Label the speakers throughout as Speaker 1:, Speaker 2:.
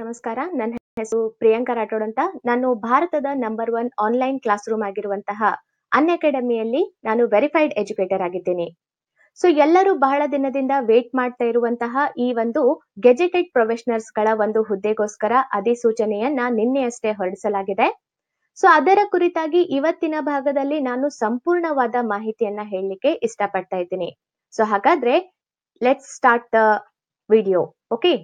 Speaker 1: ನಮಸ್ಕಾರ ನನ್ನ ಹೆಸರು ಪ್ರಿಯಾಂಕಾ ರಾಠೋಡ್ ಅಂತ ನಾನು ಭಾರತದ number one online classroom ಆಗಿರುವಂತಹ ಅನ್ ಅಕಾಡೆಮಿಯಲ್ಲಿ ನಾನು ವೆರಿಫೈಡ್ ಎಜುಕೇಟರ್ ಆಗಿದ್ದೀನಿ ಸೊ ಎಲ್ಲರೂ ಬಹಳ ದಿನದಿಂದ ವೇಟ್ ಮಾಡ್ತಾ ಇರುವಂತಹ ಈ ಒಂದು ಗೆಜೆಟೆಡ್ ಪ್ರೊಫೆಷನರ್ಸ್ ಗಳ ಒಂದು ಹುದ್ದೆಗೋಸ್ಕರ ಅಧಿಸೂಚನೆಯನ್ನ ನಿನ್ನೆಯಷ್ಟೇ ಹೊರಡಿಸಲಾಗಿದೆ ಸೊ ಅದರ ಕುರಿತಾಗಿ ಇವತ್ತಿನ ಭಾಗದಲ್ಲಿ ನಾನು ಸಂಪೂರ್ಣವಾದ ಮಾಹಿತಿಯನ್ನ ಹೇಳಲಿಕ್ಕೆ ಇಷ್ಟಪಡ್ತಾ ಇದ್ದೀನಿ ಸೊ ಹಾಗಾದ್ರೆ let's start the video okay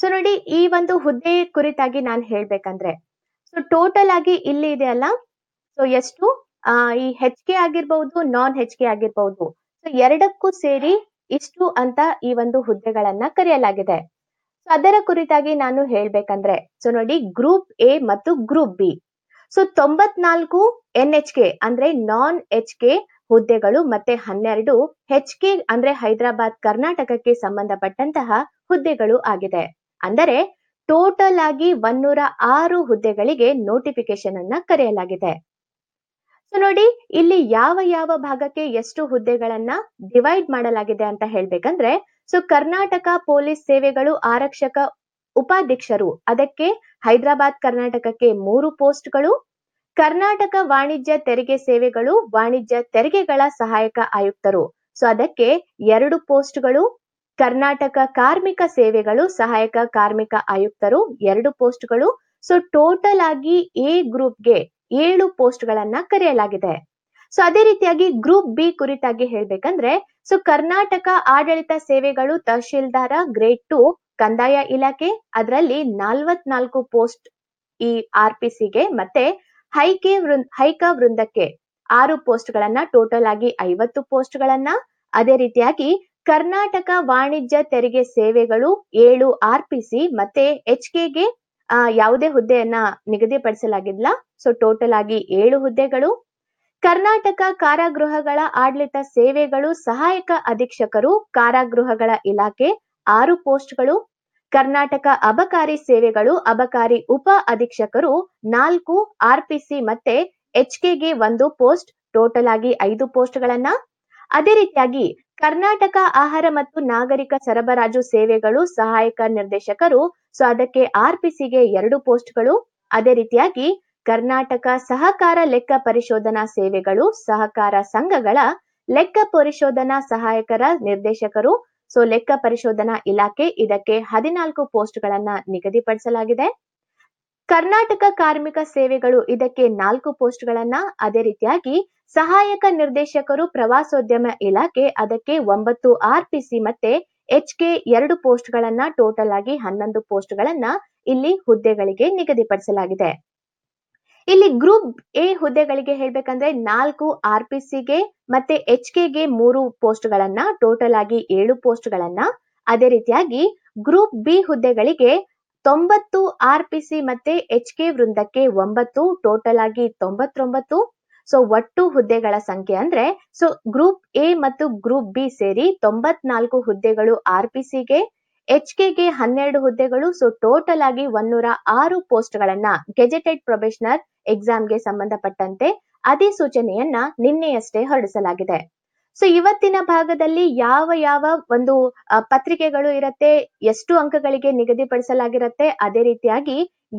Speaker 1: so ನೋಡಿ ಈ ಒಂದು ಹುದ್ದೆ ಕುರಿತಾಗಿ ನಾನು ಹೇಳ್ಬೇಕಂದ್ರೆ ಸೊ ಟೋಟಲ್ ಆಗಿ ಇಲ್ಲಿ ಇದೆ ಅಲ್ಲ ಸೊ ಎಷ್ಟು ಈ ಹೆಚ್ ಕೆ ಆಗಿರ್ಬಹುದು ನಾನ್ ಹೆಚ್ ಕೆ ಆಗಿರ್ಬಹುದು ಸೊ ಎರಡಕ್ಕೂ ಸೇರಿ ಇಷ್ಟು ಅಂತ ಈ ಒಂದು ಹುದ್ದೆಗಳನ್ನ ಕರೆಯಲಾಗಿದೆ ಸೊ ಅದರ ಕುರಿತಾಗಿ ನಾನು ಹೇಳ್ಬೇಕಂದ್ರೆ ಸೊ ನೋಡಿ ಗ್ರೂಪ್ ಎ ಮತ್ತು ಗ್ರೂಪ್ ಬಿ ಸೊ ತೊಂಬತ್ನಾಲ್ಕು ಎನ್ ಎಚ್ ಕೆ ಅಂದ್ರೆ ನಾನ್ ಎಚ್ ಕೆ ಹುದ್ದೆಗಳು ಮತ್ತೆ ಹನ್ನೆರಡು ಹೆಚ್ ಕೆ ಅಂದ್ರೆ ಹೈದರಾಬಾದ್ ಕರ್ನಾಟಕಕ್ಕೆ ಸಂಬಂಧಪಟ್ಟಂತಹ ಹುದ್ದೆಗಳು ಆಗಿದೆ ಅಂದರೆ ಟೋಟಲ್ ಆಗಿ ಒನ್ನೂರ ಆರು ಹುದ್ದೆಗಳಿಗೆ ನೋಟಿಫಿಕೇಶನ್ ಅನ್ನ ಕರೆಯಲಾಗಿದೆ ಸೊ ನೋಡಿ ಇಲ್ಲಿ ಯಾವ ಯಾವ ಭಾಗಕ್ಕೆ ಎಷ್ಟು ಹುದ್ದೆಗಳನ್ನ ಡಿವೈಡ್ ಮಾಡಲಾಗಿದೆ ಅಂತ ಹೇಳ್ಬೇಕಂದ್ರೆ ಸೊ ಕರ್ನಾಟಕ ಪೊಲೀಸ್ ಸೇವೆಗಳು ಆರಕ್ಷಕ ಉಪಾಧ್ಯಕ್ಷರು ಅದಕ್ಕೆ ಹೈದರಾಬಾದ್ ಕರ್ನಾಟಕಕ್ಕೆ ಮೂರು ಪೋಸ್ಟ್ಗಳು ಕರ್ನಾಟಕ ವಾಣಿಜ್ಯ ತೆರಿಗೆ ಸೇವೆಗಳು ವಾಣಿಜ್ಯ ತೆರಿಗೆಗಳ ಸಹಾಯಕ ಆಯುಕ್ತರು ಸೊ ಅದಕ್ಕೆ ಎರಡು ಪೋಸ್ಟ್ಗಳು ಕರ್ನಾಟಕ ಕಾರ್ಮಿಕ ಸೇವೆಗಳು ಸಹಾಯಕ ಕಾರ್ಮಿಕ ಆಯುಕ್ತರು ಎರಡು ಪೋಸ್ಟ್ಗಳು ಸೊ ಟೋಟಲ್ ಆಗಿ ಎ ಗ್ರೂಪ್ಗೆ ಏಳು ಪೋಸ್ಟ್ ಗಳನ್ನ ಕರೆಯಲಾಗಿದೆ ಸೊ ಅದೇ ರೀತಿಯಾಗಿ ಗ್ರೂಪ್ ಬಿ ಕುರಿತಾಗಿ ಹೇಳ್ಬೇಕಂದ್ರೆ ಸೊ ಕರ್ನಾಟಕ ಆಡಳಿತ ಸೇವೆಗಳು ತಹಶೀಲ್ದಾರ ಗ್ರೇಡ್ ಟು ಕಂದಾಯ ಇಲಾಖೆ ಅದರಲ್ಲಿ ನಾಲ್ವತ್ನಾಲ್ಕು ಪೋಸ್ಟ್ ಈ ಆರ್ ಪಿ ಗೆ ಮತ್ತೆ ಹೈಕೆ ವೃಂದ ಹೈಕ ವೃಂದಕ್ಕೆ ಆರು ಪೋಸ್ಟ್ ಗಳನ್ನ ಟೋಟಲ್ ಆಗಿ ಐವತ್ತು ಪೋಸ್ಟ್ ಗಳನ್ನ ಅದೇ ರೀತಿಯಾಗಿ ಕರ್ನಾಟಕ ವಾಣಿಜ್ಯ ತೆರಿಗೆ ಸೇವೆಗಳು ಏಳು ಆರ್ ಮತ್ತೆ ಎಚ್ ಕೆಗೆ ಯಾವುದೇ ಹುದ್ದೆಯನ್ನ ನಿಗದಿಪಡಿಸಲಾಗಿಲ್ಲ ಸೊ ಟೋಟಲ್ ಆಗಿ ಏಳು ಹುದ್ದೆಗಳು ಕರ್ನಾಟಕ ಕಾರಾಗೃಹಗಳ ಆಡಳಿತ ಸೇವೆಗಳು ಸಹಾಯಕ ಅಧೀಕ್ಷಕರು ಕಾರಾಗೃಹಗಳ ಇಲಾಖೆ ಆರು ಪೋಸ್ಟ್ಗಳು ಕರ್ನಾಟಕ ಅಬಕಾರಿ ಸೇವೆಗಳು ಅಬಕಾರಿ ಉಪ ಅಧೀಕ್ಷಕರು ನಾಲ್ಕು ಆರ್ಪಿಸಿ ಮತ್ತೆ ಎಚ್ ಕೆಗೆ ಒಂದು ಪೋಸ್ಟ್ ಟೋಟಲ್ ಆಗಿ ಐದು ಪೋಸ್ಟ್ಗಳನ್ನ ಅದೇ ರೀತಿಯಾಗಿ ಕರ್ನಾಟಕ ಆಹಾರ ಮತ್ತು ನಾಗರಿಕ ಸರಬರಾಜು ಸೇವೆಗಳು ಸಹಾಯಕ ನಿರ್ದೇಶಕರು ಸೊ ಅದಕ್ಕೆ ಆರ್ಪಿಸಿಗೆ ಎರಡು ಪೋಸ್ಟ್ಗಳು ಅದೇ ರೀತಿಯಾಗಿ ಕರ್ನಾಟಕ ಸಹಕಾರ ಲೆಕ್ಕ ಪರಿಶೋಧನಾ ಸೇವೆಗಳು ಸಹಕಾರ ಸಂಘಗಳ ಲೆಕ್ಕ ಪರಿಶೋಧನಾ ಸಹಾಯಕರ ನಿರ್ದೇಶಕರು ಸೊ ಲೆಕ್ಕ ಪರಿಶೋಧನಾ ಇಲಾಖೆ ಇದಕ್ಕೆ ಹದಿನಾಲ್ಕು ಪೋಸ್ಟ್ಗಳನ್ನ ನಿಗದಿಪಡಿಸಲಾಗಿದೆ ಕರ್ನಾಟಕ ಕಾರ್ಮಿಕ ಸೇವೆಗಳು ಇದಕ್ಕೆ ನಾಲ್ಕು ಪೋಸ್ಟ್ಗಳನ್ನ ಅದೇ ರೀತಿಯಾಗಿ ಸಹಾಯಕ ನಿರ್ದೇಶಕರು ಪ್ರವಾಸೋದ್ಯಮ ಇಲಾಖೆ ಅದಕ್ಕೆ ಒಂಬತ್ತು ಆರ್ಪಿಸಿ ಮತ್ತೆ ಎಚ್ ಕೆ ಎರಡು ಪೋಸ್ಟ್ಗಳನ್ನ ಟೋಟಲ್ ಆಗಿ ಹನ್ನೊಂದು ಪೋಸ್ಟ್ಗಳನ್ನ ಇಲ್ಲಿ ಹುದ್ದೆಗಳಿಗೆ ನಿಗದಿಪಡಿಸಲಾಗಿದೆ ಇಲ್ಲಿ ಗ್ರೂಪ್ ಎ ಹುದ್ದೆಗಳಿಗೆ ಹೇಳ್ಬೇಕಂದ್ರೆ ನಾಲ್ಕು ಆರ್ ಪಿಸಿಗೆ ಮತ್ತೆ ಎಚ್ ಕೆಗೆ ಮೂರು ಪೋಸ್ಟ್ಗಳನ್ನ ಟೋಟಲ್ ಆಗಿ ಏಳು ಪೋಸ್ಟ್ಗಳನ್ನ ಅದೇ ರೀತಿಯಾಗಿ ಗ್ರೂಪ್ ಬಿ ಹುದ್ದೆಗಳಿಗೆ ತೊಂಬತ್ತು ಸಿ ಮತ್ತೆ ಎಚ್ ಕೆ ವೃಂದಕ್ಕೆ ಒಂಬತ್ತು ಟೋಟಲ್ ಆಗಿ ತೊಂಬತ್ತೊಂಬತ್ತು ಸೊ ಒಟ್ಟು ಹುದ್ದೆಗಳ ಸಂಖ್ಯೆ ಅಂದ್ರೆ ಸೊ ಗ್ರೂಪ್ ಎ ಮತ್ತು ಗ್ರೂಪ್ ಬಿ ಸೇರಿ ತೊಂಬತ್ನಾಲ್ಕು ಹುದ್ದೆಗಳು ಆರ್ ಪಿ ಸಿಗೆ ಎಚ್ ಕೆಗೆ ಹನ್ನೆರಡು ಹುದ್ದೆಗಳು ಸೊ ಟೋಟಲ್ ಆಗಿ ಒನ್ನೂರ ಆರು ಗಳನ್ನ ಗೆಜೆಟೆಡ್ ಪ್ರೊಬೆಷನರ್ ಗೆ ಸಂಬಂಧಪಟ್ಟಂತೆ ಅಧಿಸೂಚನೆಯನ್ನ ನಿನ್ನೆಯಷ್ಟೇ ಹೊರಡಿಸಲಾಗಿದೆ ಸೊ ಇವತ್ತಿನ ಭಾಗದಲ್ಲಿ ಯಾವ ಯಾವ ಒಂದು ಪತ್ರಿಕೆಗಳು ಇರತ್ತೆ ಎಷ್ಟು ಅಂಕಗಳಿಗೆ ನಿಗದಿಪಡಿಸಲಾಗಿರತ್ತೆ ಅದೇ ರೀತಿಯಾಗಿ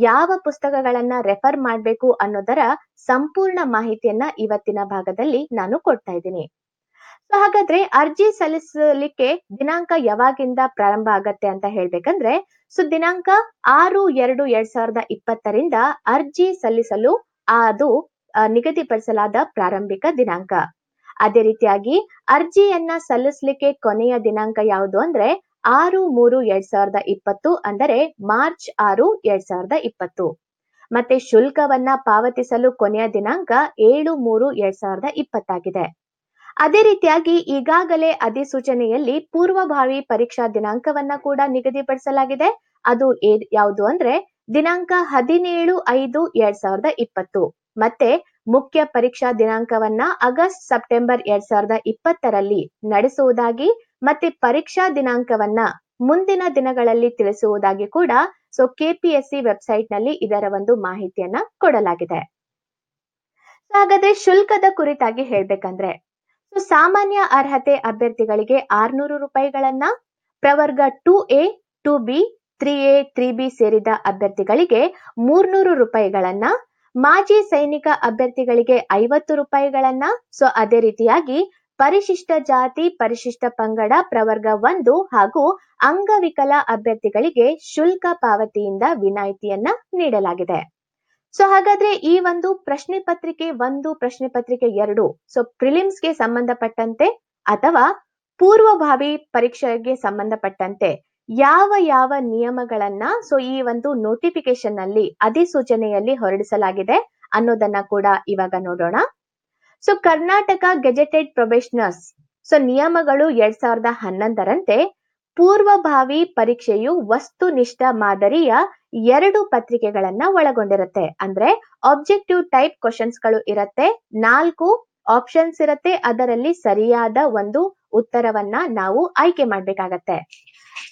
Speaker 1: ಯಾವ ಪುಸ್ತಕಗಳನ್ನ ರೆಫರ್ ಮಾಡ್ಬೇಕು ಅನ್ನೋದರ ಸಂಪೂರ್ಣ ಮಾಹಿತಿಯನ್ನ ಇವತ್ತಿನ ಭಾಗದಲ್ಲಿ ನಾನು ಕೊಡ್ತಾ ಇದ್ದೀನಿ ಸೊ ಹಾಗಾದ್ರೆ ಅರ್ಜಿ ಸಲ್ಲಿಸಲಿಕ್ಕೆ ದಿನಾಂಕ ಯಾವಾಗಿಂದ ಪ್ರಾರಂಭ ಆಗತ್ತೆ ಅಂತ ಹೇಳ್ಬೇಕಂದ್ರೆ ಸೊ ದಿನಾಂಕ ಆರು ಎರಡು ಎರಡ್ ಸಾವಿರದ ಇಪ್ಪತ್ತರಿಂದ ಅರ್ಜಿ ಸಲ್ಲಿಸಲು ಅದು ನಿಗದಿಪಡಿಸಲಾದ ಪ್ರಾರಂಭಿಕ ದಿನಾಂಕ ಅದೇ ರೀತಿಯಾಗಿ ಅರ್ಜಿಯನ್ನ ಸಲ್ಲಿಸಲಿಕ್ಕೆ ಕೊನೆಯ ದಿನಾಂಕ ಯಾವುದು ಅಂದ್ರೆ ಆರು ಮೂರು ಎರಡ್ ಸಾವಿರದ ಇಪ್ಪತ್ತು ಅಂದರೆ ಮಾರ್ಚ್ ಆರು ಎರಡ್ ಸಾವಿರದ ಇಪ್ಪತ್ತು ಮತ್ತೆ ಶುಲ್ಕವನ್ನ ಪಾವತಿಸಲು ಕೊನೆಯ ದಿನಾಂಕ ಏಳು ಮೂರು ಎರಡ್ ಸಾವಿರದ ಇಪ್ಪತ್ತಾಗಿದೆ ಅದೇ ರೀತಿಯಾಗಿ ಈಗಾಗಲೇ ಅಧಿಸೂಚನೆಯಲ್ಲಿ ಪೂರ್ವಭಾವಿ ಪರೀಕ್ಷಾ ದಿನಾಂಕವನ್ನ ಕೂಡ ನಿಗದಿಪಡಿಸಲಾಗಿದೆ ಅದು ಯಾವುದು ಅಂದ್ರೆ ದಿನಾಂಕ ಹದಿನೇಳು ಐದು ಎರಡ್ ಸಾವಿರದ ಇಪ್ಪತ್ತು ಮತ್ತೆ ಮುಖ್ಯ ಪರೀಕ್ಷಾ ದಿನಾಂಕವನ್ನ ಆಗಸ್ಟ್ ಸೆಪ್ಟೆಂಬರ್ ಎರಡ್ ಸಾವಿರದ ಇಪ್ಪತ್ತರಲ್ಲಿ ನಡೆಸುವುದಾಗಿ ಮತ್ತೆ ಪರೀಕ್ಷಾ ದಿನಾಂಕವನ್ನ ಮುಂದಿನ ದಿನಗಳಲ್ಲಿ ತಿಳಿಸುವುದಾಗಿ ಕೂಡ ಸೊ ಕೆಪಿಎಸ್ಸಿ ವೆಬ್ಸೈಟ್ ನಲ್ಲಿ ಇದರ ಒಂದು ಮಾಹಿತಿಯನ್ನ ಕೊಡಲಾಗಿದೆ ಹಾಗಾದ್ರೆ ಶುಲ್ಕದ ಕುರಿತಾಗಿ ಹೇಳ್ಬೇಕಂದ್ರೆ ಸೊ ಸಾಮಾನ್ಯ ಅರ್ಹತೆ ಅಭ್ಯರ್ಥಿಗಳಿಗೆ ಆರ್ನೂರು ರೂಪಾಯಿಗಳನ್ನ ಪ್ರವರ್ಗ two A two B three A three B ಸೇರಿದ ಅಭ್ಯರ್ಥಿಗಳಿಗೆ ಮೂರ್ನೂರು ರೂಪಾಯಿಗಳನ್ನ ಮಾಜಿ ಸೈನಿಕ ಅಭ್ಯರ್ಥಿಗಳಿಗೆ ಐವತ್ತು ರೂಪಾಯಿಗಳನ್ನ ಸೊ ಅದೇ ರೀತಿಯಾಗಿ ಪರಿಶಿಷ್ಟ ಜಾತಿ ಪರಿಶಿಷ್ಟ ಪಂಗಡ ಪ್ರವರ್ಗ ಒಂದು ಹಾಗೂ ಅಂಗವಿಕಲ ಅಭ್ಯರ್ಥಿಗಳಿಗೆ ಶುಲ್ಕ ಪಾವತಿಯಿಂದ ವಿನಾಯಿತಿಯನ್ನ ನೀಡಲಾಗಿದೆ ಸೊ ಹಾಗಾದ್ರೆ ಈ ಒಂದು ಪ್ರಶ್ನೆ ಪತ್ರಿಕೆ ಒಂದು ಪ್ರಶ್ನೆ ಪತ್ರಿಕೆ ಎರಡು ಸೊ ಪ್ರಿಲಿಮ್ಸ್ಗೆ ಸಂಬಂಧಪಟ್ಟಂತೆ ಅಥವಾ ಪೂರ್ವಭಾವಿ ಪರೀಕ್ಷೆಗೆ ಸಂಬಂಧಪಟ್ಟಂತೆ ಯಾವ ಯಾವ ನಿಯಮಗಳನ್ನ ಸೊ ಈ ಒಂದು ನೋಟಿಫಿಕೇಶನ್ ನಲ್ಲಿ ಅಧಿಸೂಚನೆಯಲ್ಲಿ ಹೊರಡಿಸಲಾಗಿದೆ ಅನ್ನೋದನ್ನ ಕೂಡ ಇವಾಗ ನೋಡೋಣ so Karnataka gazetted probationers so ನಿಯಮಗಳು ಎರಡ್ ಸಾವಿರದ ಹನ್ನೊಂದರಂತೆ ಪೂರ್ವಭಾವಿ ಪರೀಕ್ಷೆಯು ವಸ್ತುನಿಷ್ಠ ಮಾದರಿಯ ಎರಡು ಪತ್ರಿಕೆಗಳನ್ನ ಒಳಗೊಂಡಿರುತ್ತೆ ಅಂದ್ರೆ ಆಬ್ಜೆಕ್ಟಿವ್ ಟೈಪ್ ಕ್ವಶನ್ಸ್ ಗಳು ಇರತ್ತೆ ನಾಲ್ಕು ಆಪ್ಷನ್ಸ್ ಇರತ್ತೆ ಅದರಲ್ಲಿ ಸರಿಯಾದ ಒಂದು ಉತ್ತರವನ್ನ ನಾವು ಆಯ್ಕೆ ಮಾಡ್ಬೇಕಾಗತ್ತೆ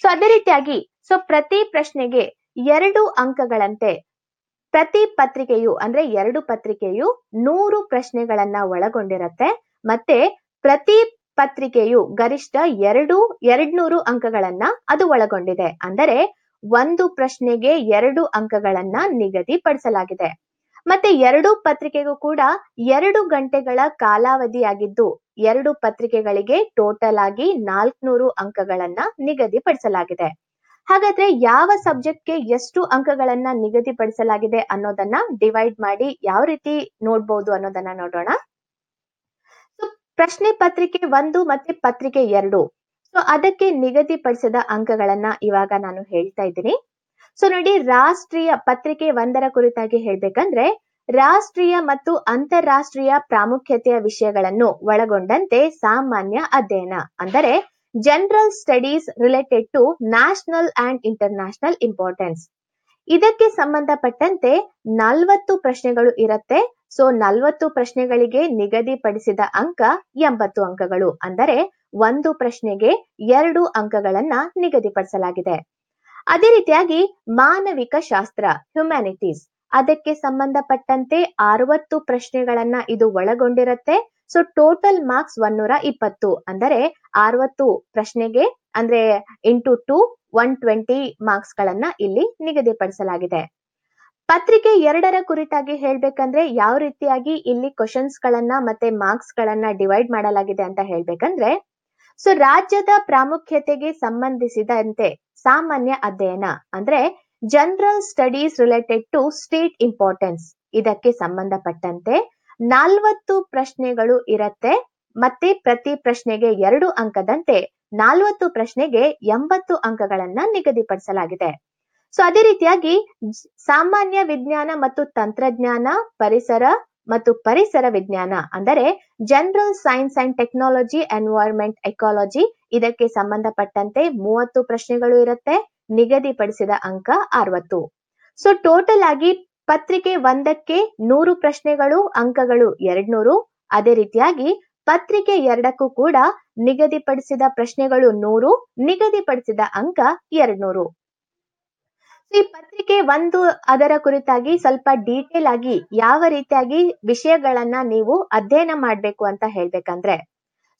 Speaker 1: ಸೊ ಅದೇ ರೀತಿಯಾಗಿ ಸೊ ಪ್ರತಿ ಪ್ರಶ್ನೆಗೆ ಎರಡು ಅಂಕಗಳಂತೆ ಪ್ರತಿ ಪತ್ರಿಕೆಯು ಅಂದ್ರೆ ಎರಡು ಪತ್ರಿಕೆಯು ನೂರು ಪ್ರಶ್ನೆಗಳನ್ನ ಒಳಗೊಂಡಿರತ್ತೆ ಮತ್ತೆ ಪ್ರತಿ ಪತ್ರಿಕೆಯು ಗರಿಷ್ಠ ಎರಡು ಎರಡ್ನೂರು ಅಂಕಗಳನ್ನ ಅದು ಒಳಗೊಂಡಿದೆ ಅಂದರೆ ಒಂದು ಪ್ರಶ್ನೆಗೆ ಎರಡು ಅಂಕಗಳನ್ನ ನಿಗದಿಪಡಿಸಲಾಗಿದೆ ಮತ್ತೆ ಎರಡು ಪತ್ರಿಕೆಗೂ ಕೂಡ ಎರಡು ಗಂಟೆಗಳ ಕಾಲಾವಧಿಯಾಗಿದ್ದು ಎರಡು ಪತ್ರಿಕೆಗಳಿಗೆ ಟೋಟಲ್ ಆಗಿ ನಾಲ್ಕುನೂರು ಅಂಕಗಳನ್ನ ನಿಗದಿಪಡಿಸಲಾಗಿದೆ ಹಾಗಾದ್ರೆ ಯಾವ ಸಬ್ಜೆಕ್ಟ್ಗೆ ಎಷ್ಟು ಅಂಕಗಳನ್ನ ನಿಗದಿಪಡಿಸಲಾಗಿದೆ ಅನ್ನೋದನ್ನ ಡಿವೈಡ್ ಮಾಡಿ ಯಾವ ರೀತಿ ನೋಡ್ಬೋದು ಅನ್ನೋದನ್ನ ನೋಡೋಣ ಪ್ರಶ್ನೆ ಪತ್ರಿಕೆ ಒಂದು ಮತ್ತೆ ಪತ್ರಿಕೆ ಎರಡು ಸೊ ಅದಕ್ಕೆ ನಿಗದಿಪಡಿಸಿದ ಅಂಕಗಳನ್ನ ಇವಾಗ ನಾನು ಹೇಳ್ತಾ ಇದ್ದೀನಿ ಸೊ ನೋಡಿ ರಾಷ್ಟ್ರೀಯ ಪತ್ರಿಕೆ ಒಂದರ ಕುರಿತಾಗಿ ಹೇಳ್ಬೇಕಂದ್ರೆ ರಾಷ್ಟ್ರೀಯ ಮತ್ತು ಅಂತಾರಾಷ್ಟ್ರೀಯ ಪ್ರಾಮುಖ್ಯತೆಯ ವಿಷಯಗಳನ್ನು ಒಳಗೊಂಡಂತೆ ಸಾಮಾನ್ಯ ಅಧ್ಯಯನ ಅಂದರೆ general studies related to national and international importance ಇದಕ್ಕೆ ಸಂಬಂಧಪಟ್ಟಂತೆ ನಲವತ್ತು ಪ್ರಶ್ನೆಗಳು ಇರುತ್ತೆ ಸೊ ನಲವತ್ತು ಪ್ರಶ್ನೆಗಳಿಗೆ ನಿಗದಿಪಡಿಸಿದ ಅಂಕ ಎಂಬತ್ತು ಅಂಕಗಳು ಅಂದರೆ ಒಂದು ಪ್ರಶ್ನೆಗೆ ಎರಡು ಅಂಕಗಳನ್ನ ನಿಗದಿಪಡಿಸಲಾಗಿದೆ ಅದೇ ರೀತಿಯಾಗಿ ಮಾನವಿಕ ಶಾಸ್ತ್ರ ಹ್ಯುಮ್ಯಾನಿಟೀಸ್ ಅದಕ್ಕೆ ಸಂಬಂಧಪಟ್ಟಂತೆ ಅರವತ್ತು ಪ್ರಶ್ನೆಗಳನ್ನ ಇದು ಒಳಗೊಂಡಿರುತ್ತೆ ಸೊ ಟೋಟಲ್ ಮಾರ್ಕ್ಸ್ ಒನ್ನೂರ ಇಪ್ಪತ್ತು ಅಂದರೆ ಅರವತ್ತು ಪ್ರಶ್ನೆಗೆ ಅಂದ್ರೆ into two one twenty marks ಗಳನ್ನ ಇಲ್ಲಿ ನಿಗದಿಪಡಿಸಲಾಗಿದೆ ಪತ್ರಿಕೆ ಎರಡರ ಕುರಿತಾಗಿ ಹೇಳ್ಬೇಕಂದ್ರೆ ಯಾವ ರೀತಿಯಾಗಿ ಇಲ್ಲಿ ಕ್ವಶನ್ಸ್ ಗಳನ್ನ ಮತ್ತೆ ಮಾರ್ಕ್ಸ್ ಗಳನ್ನ ಡಿವೈಡ್ ಮಾಡಲಾಗಿದೆ ಅಂತ ಹೇಳ್ಬೇಕಂದ್ರೆ ಸೊ ರಾಜ್ಯದ ಪ್ರಾಮುಖ್ಯತೆಗೆ ಸಂಬಂಧಿಸಿದಂತೆ ಸಾಮಾನ್ಯ ಅಧ್ಯಯನ ಅಂದ್ರೆ general studies related to state importance ಇದಕ್ಕೆ ಸಂಬಂಧಪಟ್ಟಂತೆ ನಾಲ್ವತ್ತು ಪ್ರಶ್ನೆಗಳು ಇರತ್ತೆ ಮತ್ತೆ ಪ್ರತಿ ಪ್ರಶ್ನೆಗೆ ಎರಡು ಅಂಕದಂತೆ ನಾಲ್ವತ್ತು ಪ್ರಶ್ನೆಗೆ ಎಂಬತ್ತು ಅಂಕಗಳನ್ನ ನಿಗದಿಪಡಿಸಲಾಗಿದೆ ಸೊ ಅದೇ ರೀತಿಯಾಗಿ ಸಾಮಾನ್ಯ ವಿಜ್ಞಾನ ಮತ್ತು ತಂತ್ರಜ್ಞಾನ ಪರಿಸರ ಮತ್ತು ಪರಿಸರ ವಿಜ್ಞಾನ ಅಂದರೆ general science and technology environment ecology ಇದಕ್ಕೆ ಸಂಬಂಧಪಟ್ಟಂತೆ ಮೂವತ್ತು ಪ್ರಶ್ನೆಗಳು ಇರುತ್ತೆ ನಿಗದಿಪಡಿಸಿದ ಅಂಕ ಅರವತ್ತು ಸೊ ಟೋಟಲ್ ಆಗಿ ಪತ್ರಿಕೆ ಒಂದಕ್ಕೆ ನೂರು ಪ್ರಶ್ನೆಗಳು ಅಂಕಗಳು ಎರಡ್ನೂರು ಅದೇ ರೀತಿಯಾಗಿ ಪತ್ರಿಕೆ ಎರಡಕ್ಕೂ ಕೂಡ ನಿಗದಿಪಡಿಸಿದ ಪ್ರಶ್ನೆಗಳು ನೂರು ನಿಗದಿಪಡಿಸಿದ ಅಂಕ ಎರಡ್ನೂರು ಈ ಪತ್ರಿಕೆ ಒಂದು ಅದರ ಕುರಿತಾಗಿ ಸ್ವಲ್ಪ ಡೀಟೇಲ್ ಆಗಿ ಯಾವ ರೀತಿಯಾಗಿ ವಿಷಯಗಳನ್ನ ನೀವು ಅಧ್ಯಯನ ಮಾಡ್ಬೇಕು ಅಂತ ಹೇಳ್ಬೇಕಂದ್ರೆ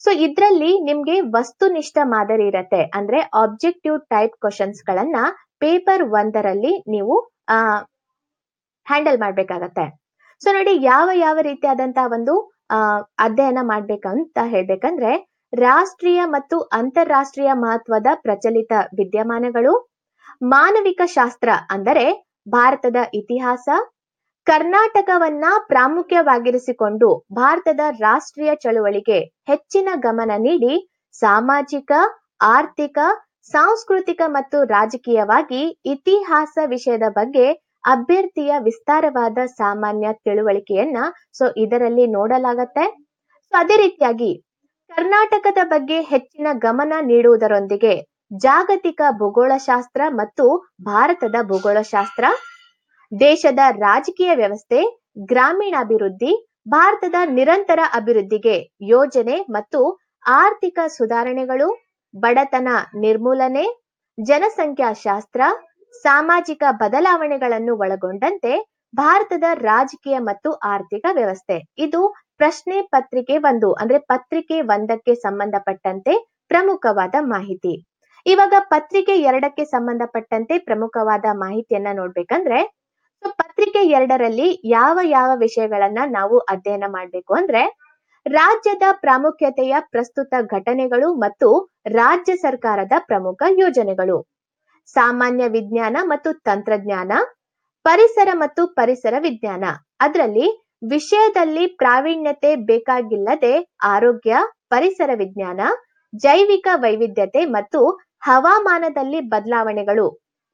Speaker 1: ಸೊ ಇದ್ರಲ್ಲಿ ನಿಮ್ಗೆ ವಸ್ತುನಿಷ್ಠ ಮಾದರಿ ಇರತ್ತೆ ಅಂದ್ರೆ ಆಬ್ಜೆಕ್ಟಿವ್ ಟೈಪ್ ಕ್ವಶನ್ಸ್ ಗಳನ್ನ ಪೇಪರ್ ಒಂದರಲ್ಲಿ ನೀವು ಹ್ಯಾಂಡಲ್ ಮಾಡ್ಬೇಕಾಗತ್ತೆ ಸೊ ನೋಡಿ ಯಾವ ಯಾವ ರೀತಿಯಾದಂತಹ ಒಂದು ಅಧ್ಯಯನ ಮಾಡ್ಬೇಕಂತ ಹೇಳ್ಬೇಕಂದ್ರೆ ರಾಷ್ಟ್ರೀಯ ಮತ್ತು ಅಂತಾರಾಷ್ಟ್ರೀಯ ಮಹತ್ವದ ಪ್ರಚಲಿತ ವಿದ್ಯಮಾನಗಳು ಮಾನವಿಕ ಶಾಸ್ತ್ರ ಅಂದರೆ ಭಾರತದ ಇತಿಹಾಸ ಕರ್ನಾಟಕವನ್ನ ಪ್ರಾಮುಖ್ಯವಾಗಿರಿಸಿಕೊಂಡು ಭಾರತದ ರಾಷ್ಟ್ರೀಯ ಚಳುವಳಿಗೆ ಹೆಚ್ಚಿನ ಗಮನ ನೀಡಿ ಸಾಮಾಜಿಕ ಆರ್ಥಿಕ ಸಾಂಸ್ಕೃತಿಕ ಮತ್ತು ರಾಜಕೀಯವಾಗಿ ಇತಿಹಾಸ ವಿಷಯದ ಬಗ್ಗೆ ಅಭ್ಯರ್ಥಿಯ ವಿಸ್ತಾರವಾದ ಸಾಮಾನ್ಯ ತಿಳುವಳಿಕೆಯನ್ನ ಸೊ ಇದರಲ್ಲಿ ನೋಡಲಾಗತ್ತೆ ಸೊ ಅದೇ ರೀತಿಯಾಗಿ ಕರ್ನಾಟಕದ ಬಗ್ಗೆ ಹೆಚ್ಚಿನ ಗಮನ ನೀಡುವುದರೊಂದಿಗೆ ಜಾಗತಿಕ ಭೂಗೋಳಶಾಸ್ತ್ರ ಮತ್ತು ಭಾರತದ ಭೂಗೋಳಶಾಸ್ತ್ರ ದೇಶದ ರಾಜಕೀಯ ವ್ಯವಸ್ಥೆ ಗ್ರಾಮೀಣಾಭಿವೃದ್ಧಿ ಭಾರತದ ನಿರಂತರ ಅಭಿವೃದ್ಧಿಗೆ ಯೋಜನೆ ಮತ್ತು ಆರ್ಥಿಕ ಸುಧಾರಣೆಗಳು ಬಡತನ ನಿರ್ಮೂಲನೆ ಜನಸಂಖ್ಯಾಶಾಸ್ತ್ರ ಸಾಮಾಜಿಕ ಬದಲಾವಣೆಗಳನ್ನು ಒಳಗೊಂಡಂತೆ ಭಾರತದ ರಾಜಕೀಯ ಮತ್ತು ಆರ್ಥಿಕ ವ್ಯವಸ್ಥೆ ಇದು ಪ್ರಶ್ನೆ ಪತ್ರಿಕೆ ಒಂದು ಅಂದ್ರೆ ಪತ್ರಿಕೆ ಒಂದಕ್ಕೆ ಸಂಬಂಧಪಟ್ಟಂತೆ ಪ್ರಮುಖವಾದ ಮಾಹಿತಿ ಇವಾಗ ಪತ್ರಿಕೆ ಎರಡಕ್ಕೆ ಸಂಬಂಧಪಟ್ಟಂತೆ ಪ್ರಮುಖವಾದ ಮಾಹಿತಿಯನ್ನ ನೋಡ್ಬೇಕಂದ್ರೆ ಪತ್ರಿಕೆ ಎರಡರಲ್ಲಿ ಯಾವ ಯಾವ ವಿಷಯಗಳನ್ನ ನಾವು ಅಧ್ಯಯನ ಮಾಡ್ಬೇಕು ಅಂದ್ರೆ ರಾಜ್ಯದ ಪ್ರಾಮುಖ್ಯತೆಯ ಪ್ರಸ್ತುತ ಘಟನೆಗಳು ಮತ್ತು ರಾಜ್ಯ ಸರ್ಕಾರದ ಪ್ರಮುಖ ಯೋಜನೆಗಳು ಸಾಮಾನ್ಯ ವಿಜ್ಞಾನ ಮತ್ತು ತಂತ್ರಜ್ಞಾನ ಪರಿಸರ ಮತ್ತು ಪರಿಸರ ವಿಜ್ಞಾನ ಅದರಲ್ಲಿ ವಿಷಯದಲ್ಲಿ ಪ್ರಾವೀಣ್ಯತೆ ಬೇಕಾಗಿಲ್ಲದೆ ಆರೋಗ್ಯ ಪರಿಸರ ವಿಜ್ಞಾನ ಜೈವಿಕ ವೈವಿಧ್ಯತೆ ಮತ್ತು ಹವಾಮಾನದಲ್ಲಿ ಬದಲಾವಣೆಗಳು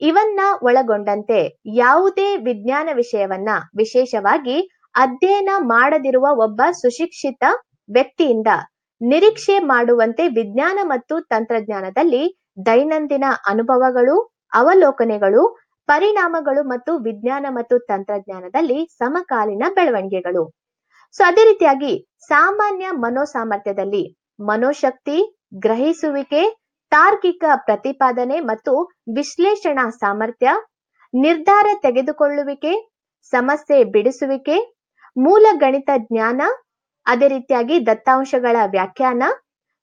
Speaker 1: ಇವನ್ನ ಒಳಗೊಂಡಂತೆ ಯಾವುದೇ ವಿಜ್ಞಾನ ವಿಷಯವನ್ನ ವಿಶೇಷವಾಗಿ ಅಧ್ಯಯನ ಮಾಡದಿರುವ ಒಬ್ಬ ಸುಶಿಕ್ಷಿತ ವ್ಯಕ್ತಿಯಿಂದ ನಿರೀಕ್ಷೆ ಮಾಡುವಂತೆ ವಿಜ್ಞಾನ ಮತ್ತು ತಂತ್ರಜ್ಞಾನದಲ್ಲಿ ದೈನಂದಿನ ಅನುಭವಗಳು ಅವಲೋಕನೆಗಳು ಪರಿಣಾಮಗಳು ಮತ್ತು ವಿಜ್ಞಾನ ಮತ್ತು ತಂತ್ರಜ್ಞಾನದಲ್ಲಿ ಸಮಕಾಲೀನ ಬೆಳವಣಿಗೆಗಳು ಸೊ ಅದೇ ರೀತಿಯಾಗಿ ಸಾಮಾನ್ಯ ಮನೋಸಾಮರ್ಥ್ಯದಲ್ಲಿ ಮನೋಶಕ್ತಿ ಗ್ರಹಿಸುವಿಕೆ ತಾರ್ಕಿಕ ಪ್ರತಿಪಾದನೆ ಮತ್ತು ವಿಶ್ಲೇಷಣಾ ಸಾಮರ್ಥ್ಯ ನಿರ್ಧಾರ ತೆಗೆದುಕೊಳ್ಳುವಿಕೆ ಸಮಸ್ಯೆ ಬಿಡಿಸುವಿಕೆ ಮೂಲ ಗಣಿತ ಜ್ಞಾನ ಅದೇ ರೀತಿಯಾಗಿ ದತ್ತಾಂಶಗಳ ವ್ಯಾಖ್ಯಾನ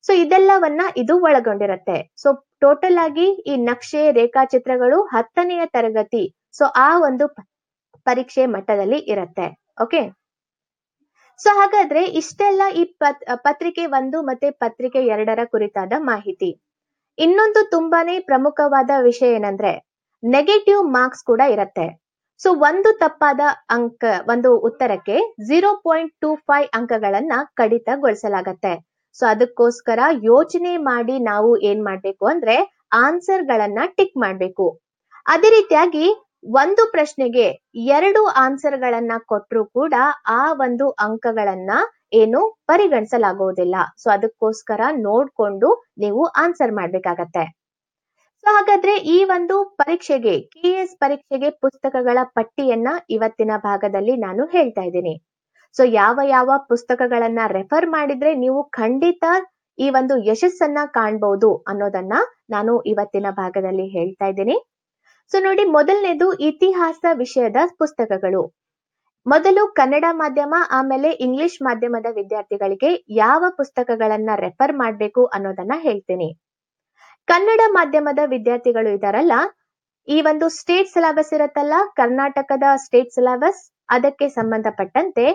Speaker 1: ಸೊ ಇದೆಲ್ಲವನ್ನ ಇದು ಒಳಗೊಂಡಿರುತ್ತೆ ಸೊ ಟೋಟಲ್ ಆಗಿ ಈ ನಕ್ಷೆ ರೇಖಾಚಿತ್ರಗಳು ಹತ್ತನೆಯ ತರಗತಿ ಸೊ ಆ ಒಂದು ಪರೀಕ್ಷೆ ಮಟ್ಟದಲ್ಲಿ ಇರುತ್ತೆ ಓಕೆ ಸೊ ಹಾಗಾದ್ರೆ ಇಷ್ಟೆಲ್ಲ ಈ ಪತ್ ಪತ್ರಿಕೆ ಒಂದು ಮತ್ತೆ ಪತ್ರಿಕೆ ಎರಡರ ಕುರಿತಾದ ಮಾಹಿತಿ ಇನ್ನೊಂದು ತುಂಬಾನೇ ಪ್ರಮುಖವಾದ ವಿಷಯ ಏನಂದ್ರೆ ನೆಗೆಟಿವ್ ಮಾರ್ಕ್ಸ್ ಕೂಡ ಇರತ್ತೆ ಸೊ ಒಂದು ತಪ್ಪಾದ ಅಂಕ ಒಂದು ಉತ್ತರಕ್ಕೆ ಜೀರೋ ಪಾಯಿಂಟ್ ಟೂ ಫೈವ್ ಅಂಕಗಳನ್ನ ಕಡಿತಗೊಳಿಸಲಾಗತ್ತೆ ಸೊ ಅದಕ್ಕೋಸ್ಕರ ಯೋಚನೆ ಮಾಡಿ ನಾವು ಏನ್ ಮಾಡ್ಬೇಕು ಅಂದ್ರೆ ಆನ್ಸರ್ ಗಳನ್ನ ಟಿಕ್ ಮಾಡ್ಬೇಕು ಅದೇ ರೀತಿಯಾಗಿ ಒಂದು ಪ್ರಶ್ನೆಗೆ ಎರಡು ಆನ್ಸರ್ ಗಳನ್ನ ಕೊಟ್ರು ಕೂಡ ಆ ಒಂದು ಅಂಕಗಳನ್ನ ಏನು ಪರಿಗಣಿಸಲಾಗುವುದಿಲ್ಲ ಸೊ ಅದಕ್ಕೋಸ್ಕರ ನೋಡ್ಕೊಂಡು ನೀವು ಆನ್ಸರ್ ಮಾಡ್ಬೇಕಾಗತ್ತೆ ಸೊ ಹಾಗಾದ್ರೆ ಈ ಒಂದು ಪರೀಕ್ಷೆಗೆ ಕೆ ಎಸ್ ಪರೀಕ್ಷೆಗೆ ಪುಸ್ತಕಗಳ ಪಟ್ಟಿಯನ್ನ ಇವತ್ತಿನ ಭಾಗದಲ್ಲಿ ನಾನು ಹೇಳ್ತಾ ಇದ್ದೀನಿ ಸೊ ಯಾವ ಯಾವ ಪುಸ್ತಕಗಳನ್ನ ರೆಫರ್ ಮಾಡಿದ್ರೆ ನೀವು ಖಂಡಿತ ಈ ಒಂದು ಯಶಸ್ಸನ್ನ ಕಾಣ್ಬಹುದು ಅನ್ನೋದನ್ನ ನಾನು ಇವತ್ತಿನ ಭಾಗದಲ್ಲಿ ಹೇಳ್ತಾ ಇದ್ದೀನಿ ಸೊ ನೋಡಿ ಮೊದಲನೇದು ಇತಿಹಾಸ ವಿಷಯದ ಪುಸ್ತಕಗಳು ಮೊದಲು ಕನ್ನಡ ಮಾಧ್ಯಮ ಆಮೇಲೆ ಇಂಗ್ಲಿಷ್ ಮಾಧ್ಯಮದ ವಿದ್ಯಾರ್ಥಿಗಳಿಗೆ ಯಾವ ಪುಸ್ತಕಗಳನ್ನ ರೆಫರ್ ಮಾಡ್ಬೇಕು ಅನ್ನೋದನ್ನ ಹೇಳ್ತೀನಿ ಕನ್ನಡ ಮಾಧ್ಯಮದ ವಿದ್ಯಾರ್ಥಿಗಳು ಇದಾರಲ್ಲ ಈ ಒಂದು ಸ್ಟೇಟ್ ಸಿಲೆಬಸ್ ಇರುತ್ತಲ್ಲ ಕರ್ನಾಟಕದ ಸ್ಟೇಟ್ ಸಿಲೆಬಸ್ ಅದಕ್ಕೆ ಸಂಬಂಧಪಟ್ಟಂತೆ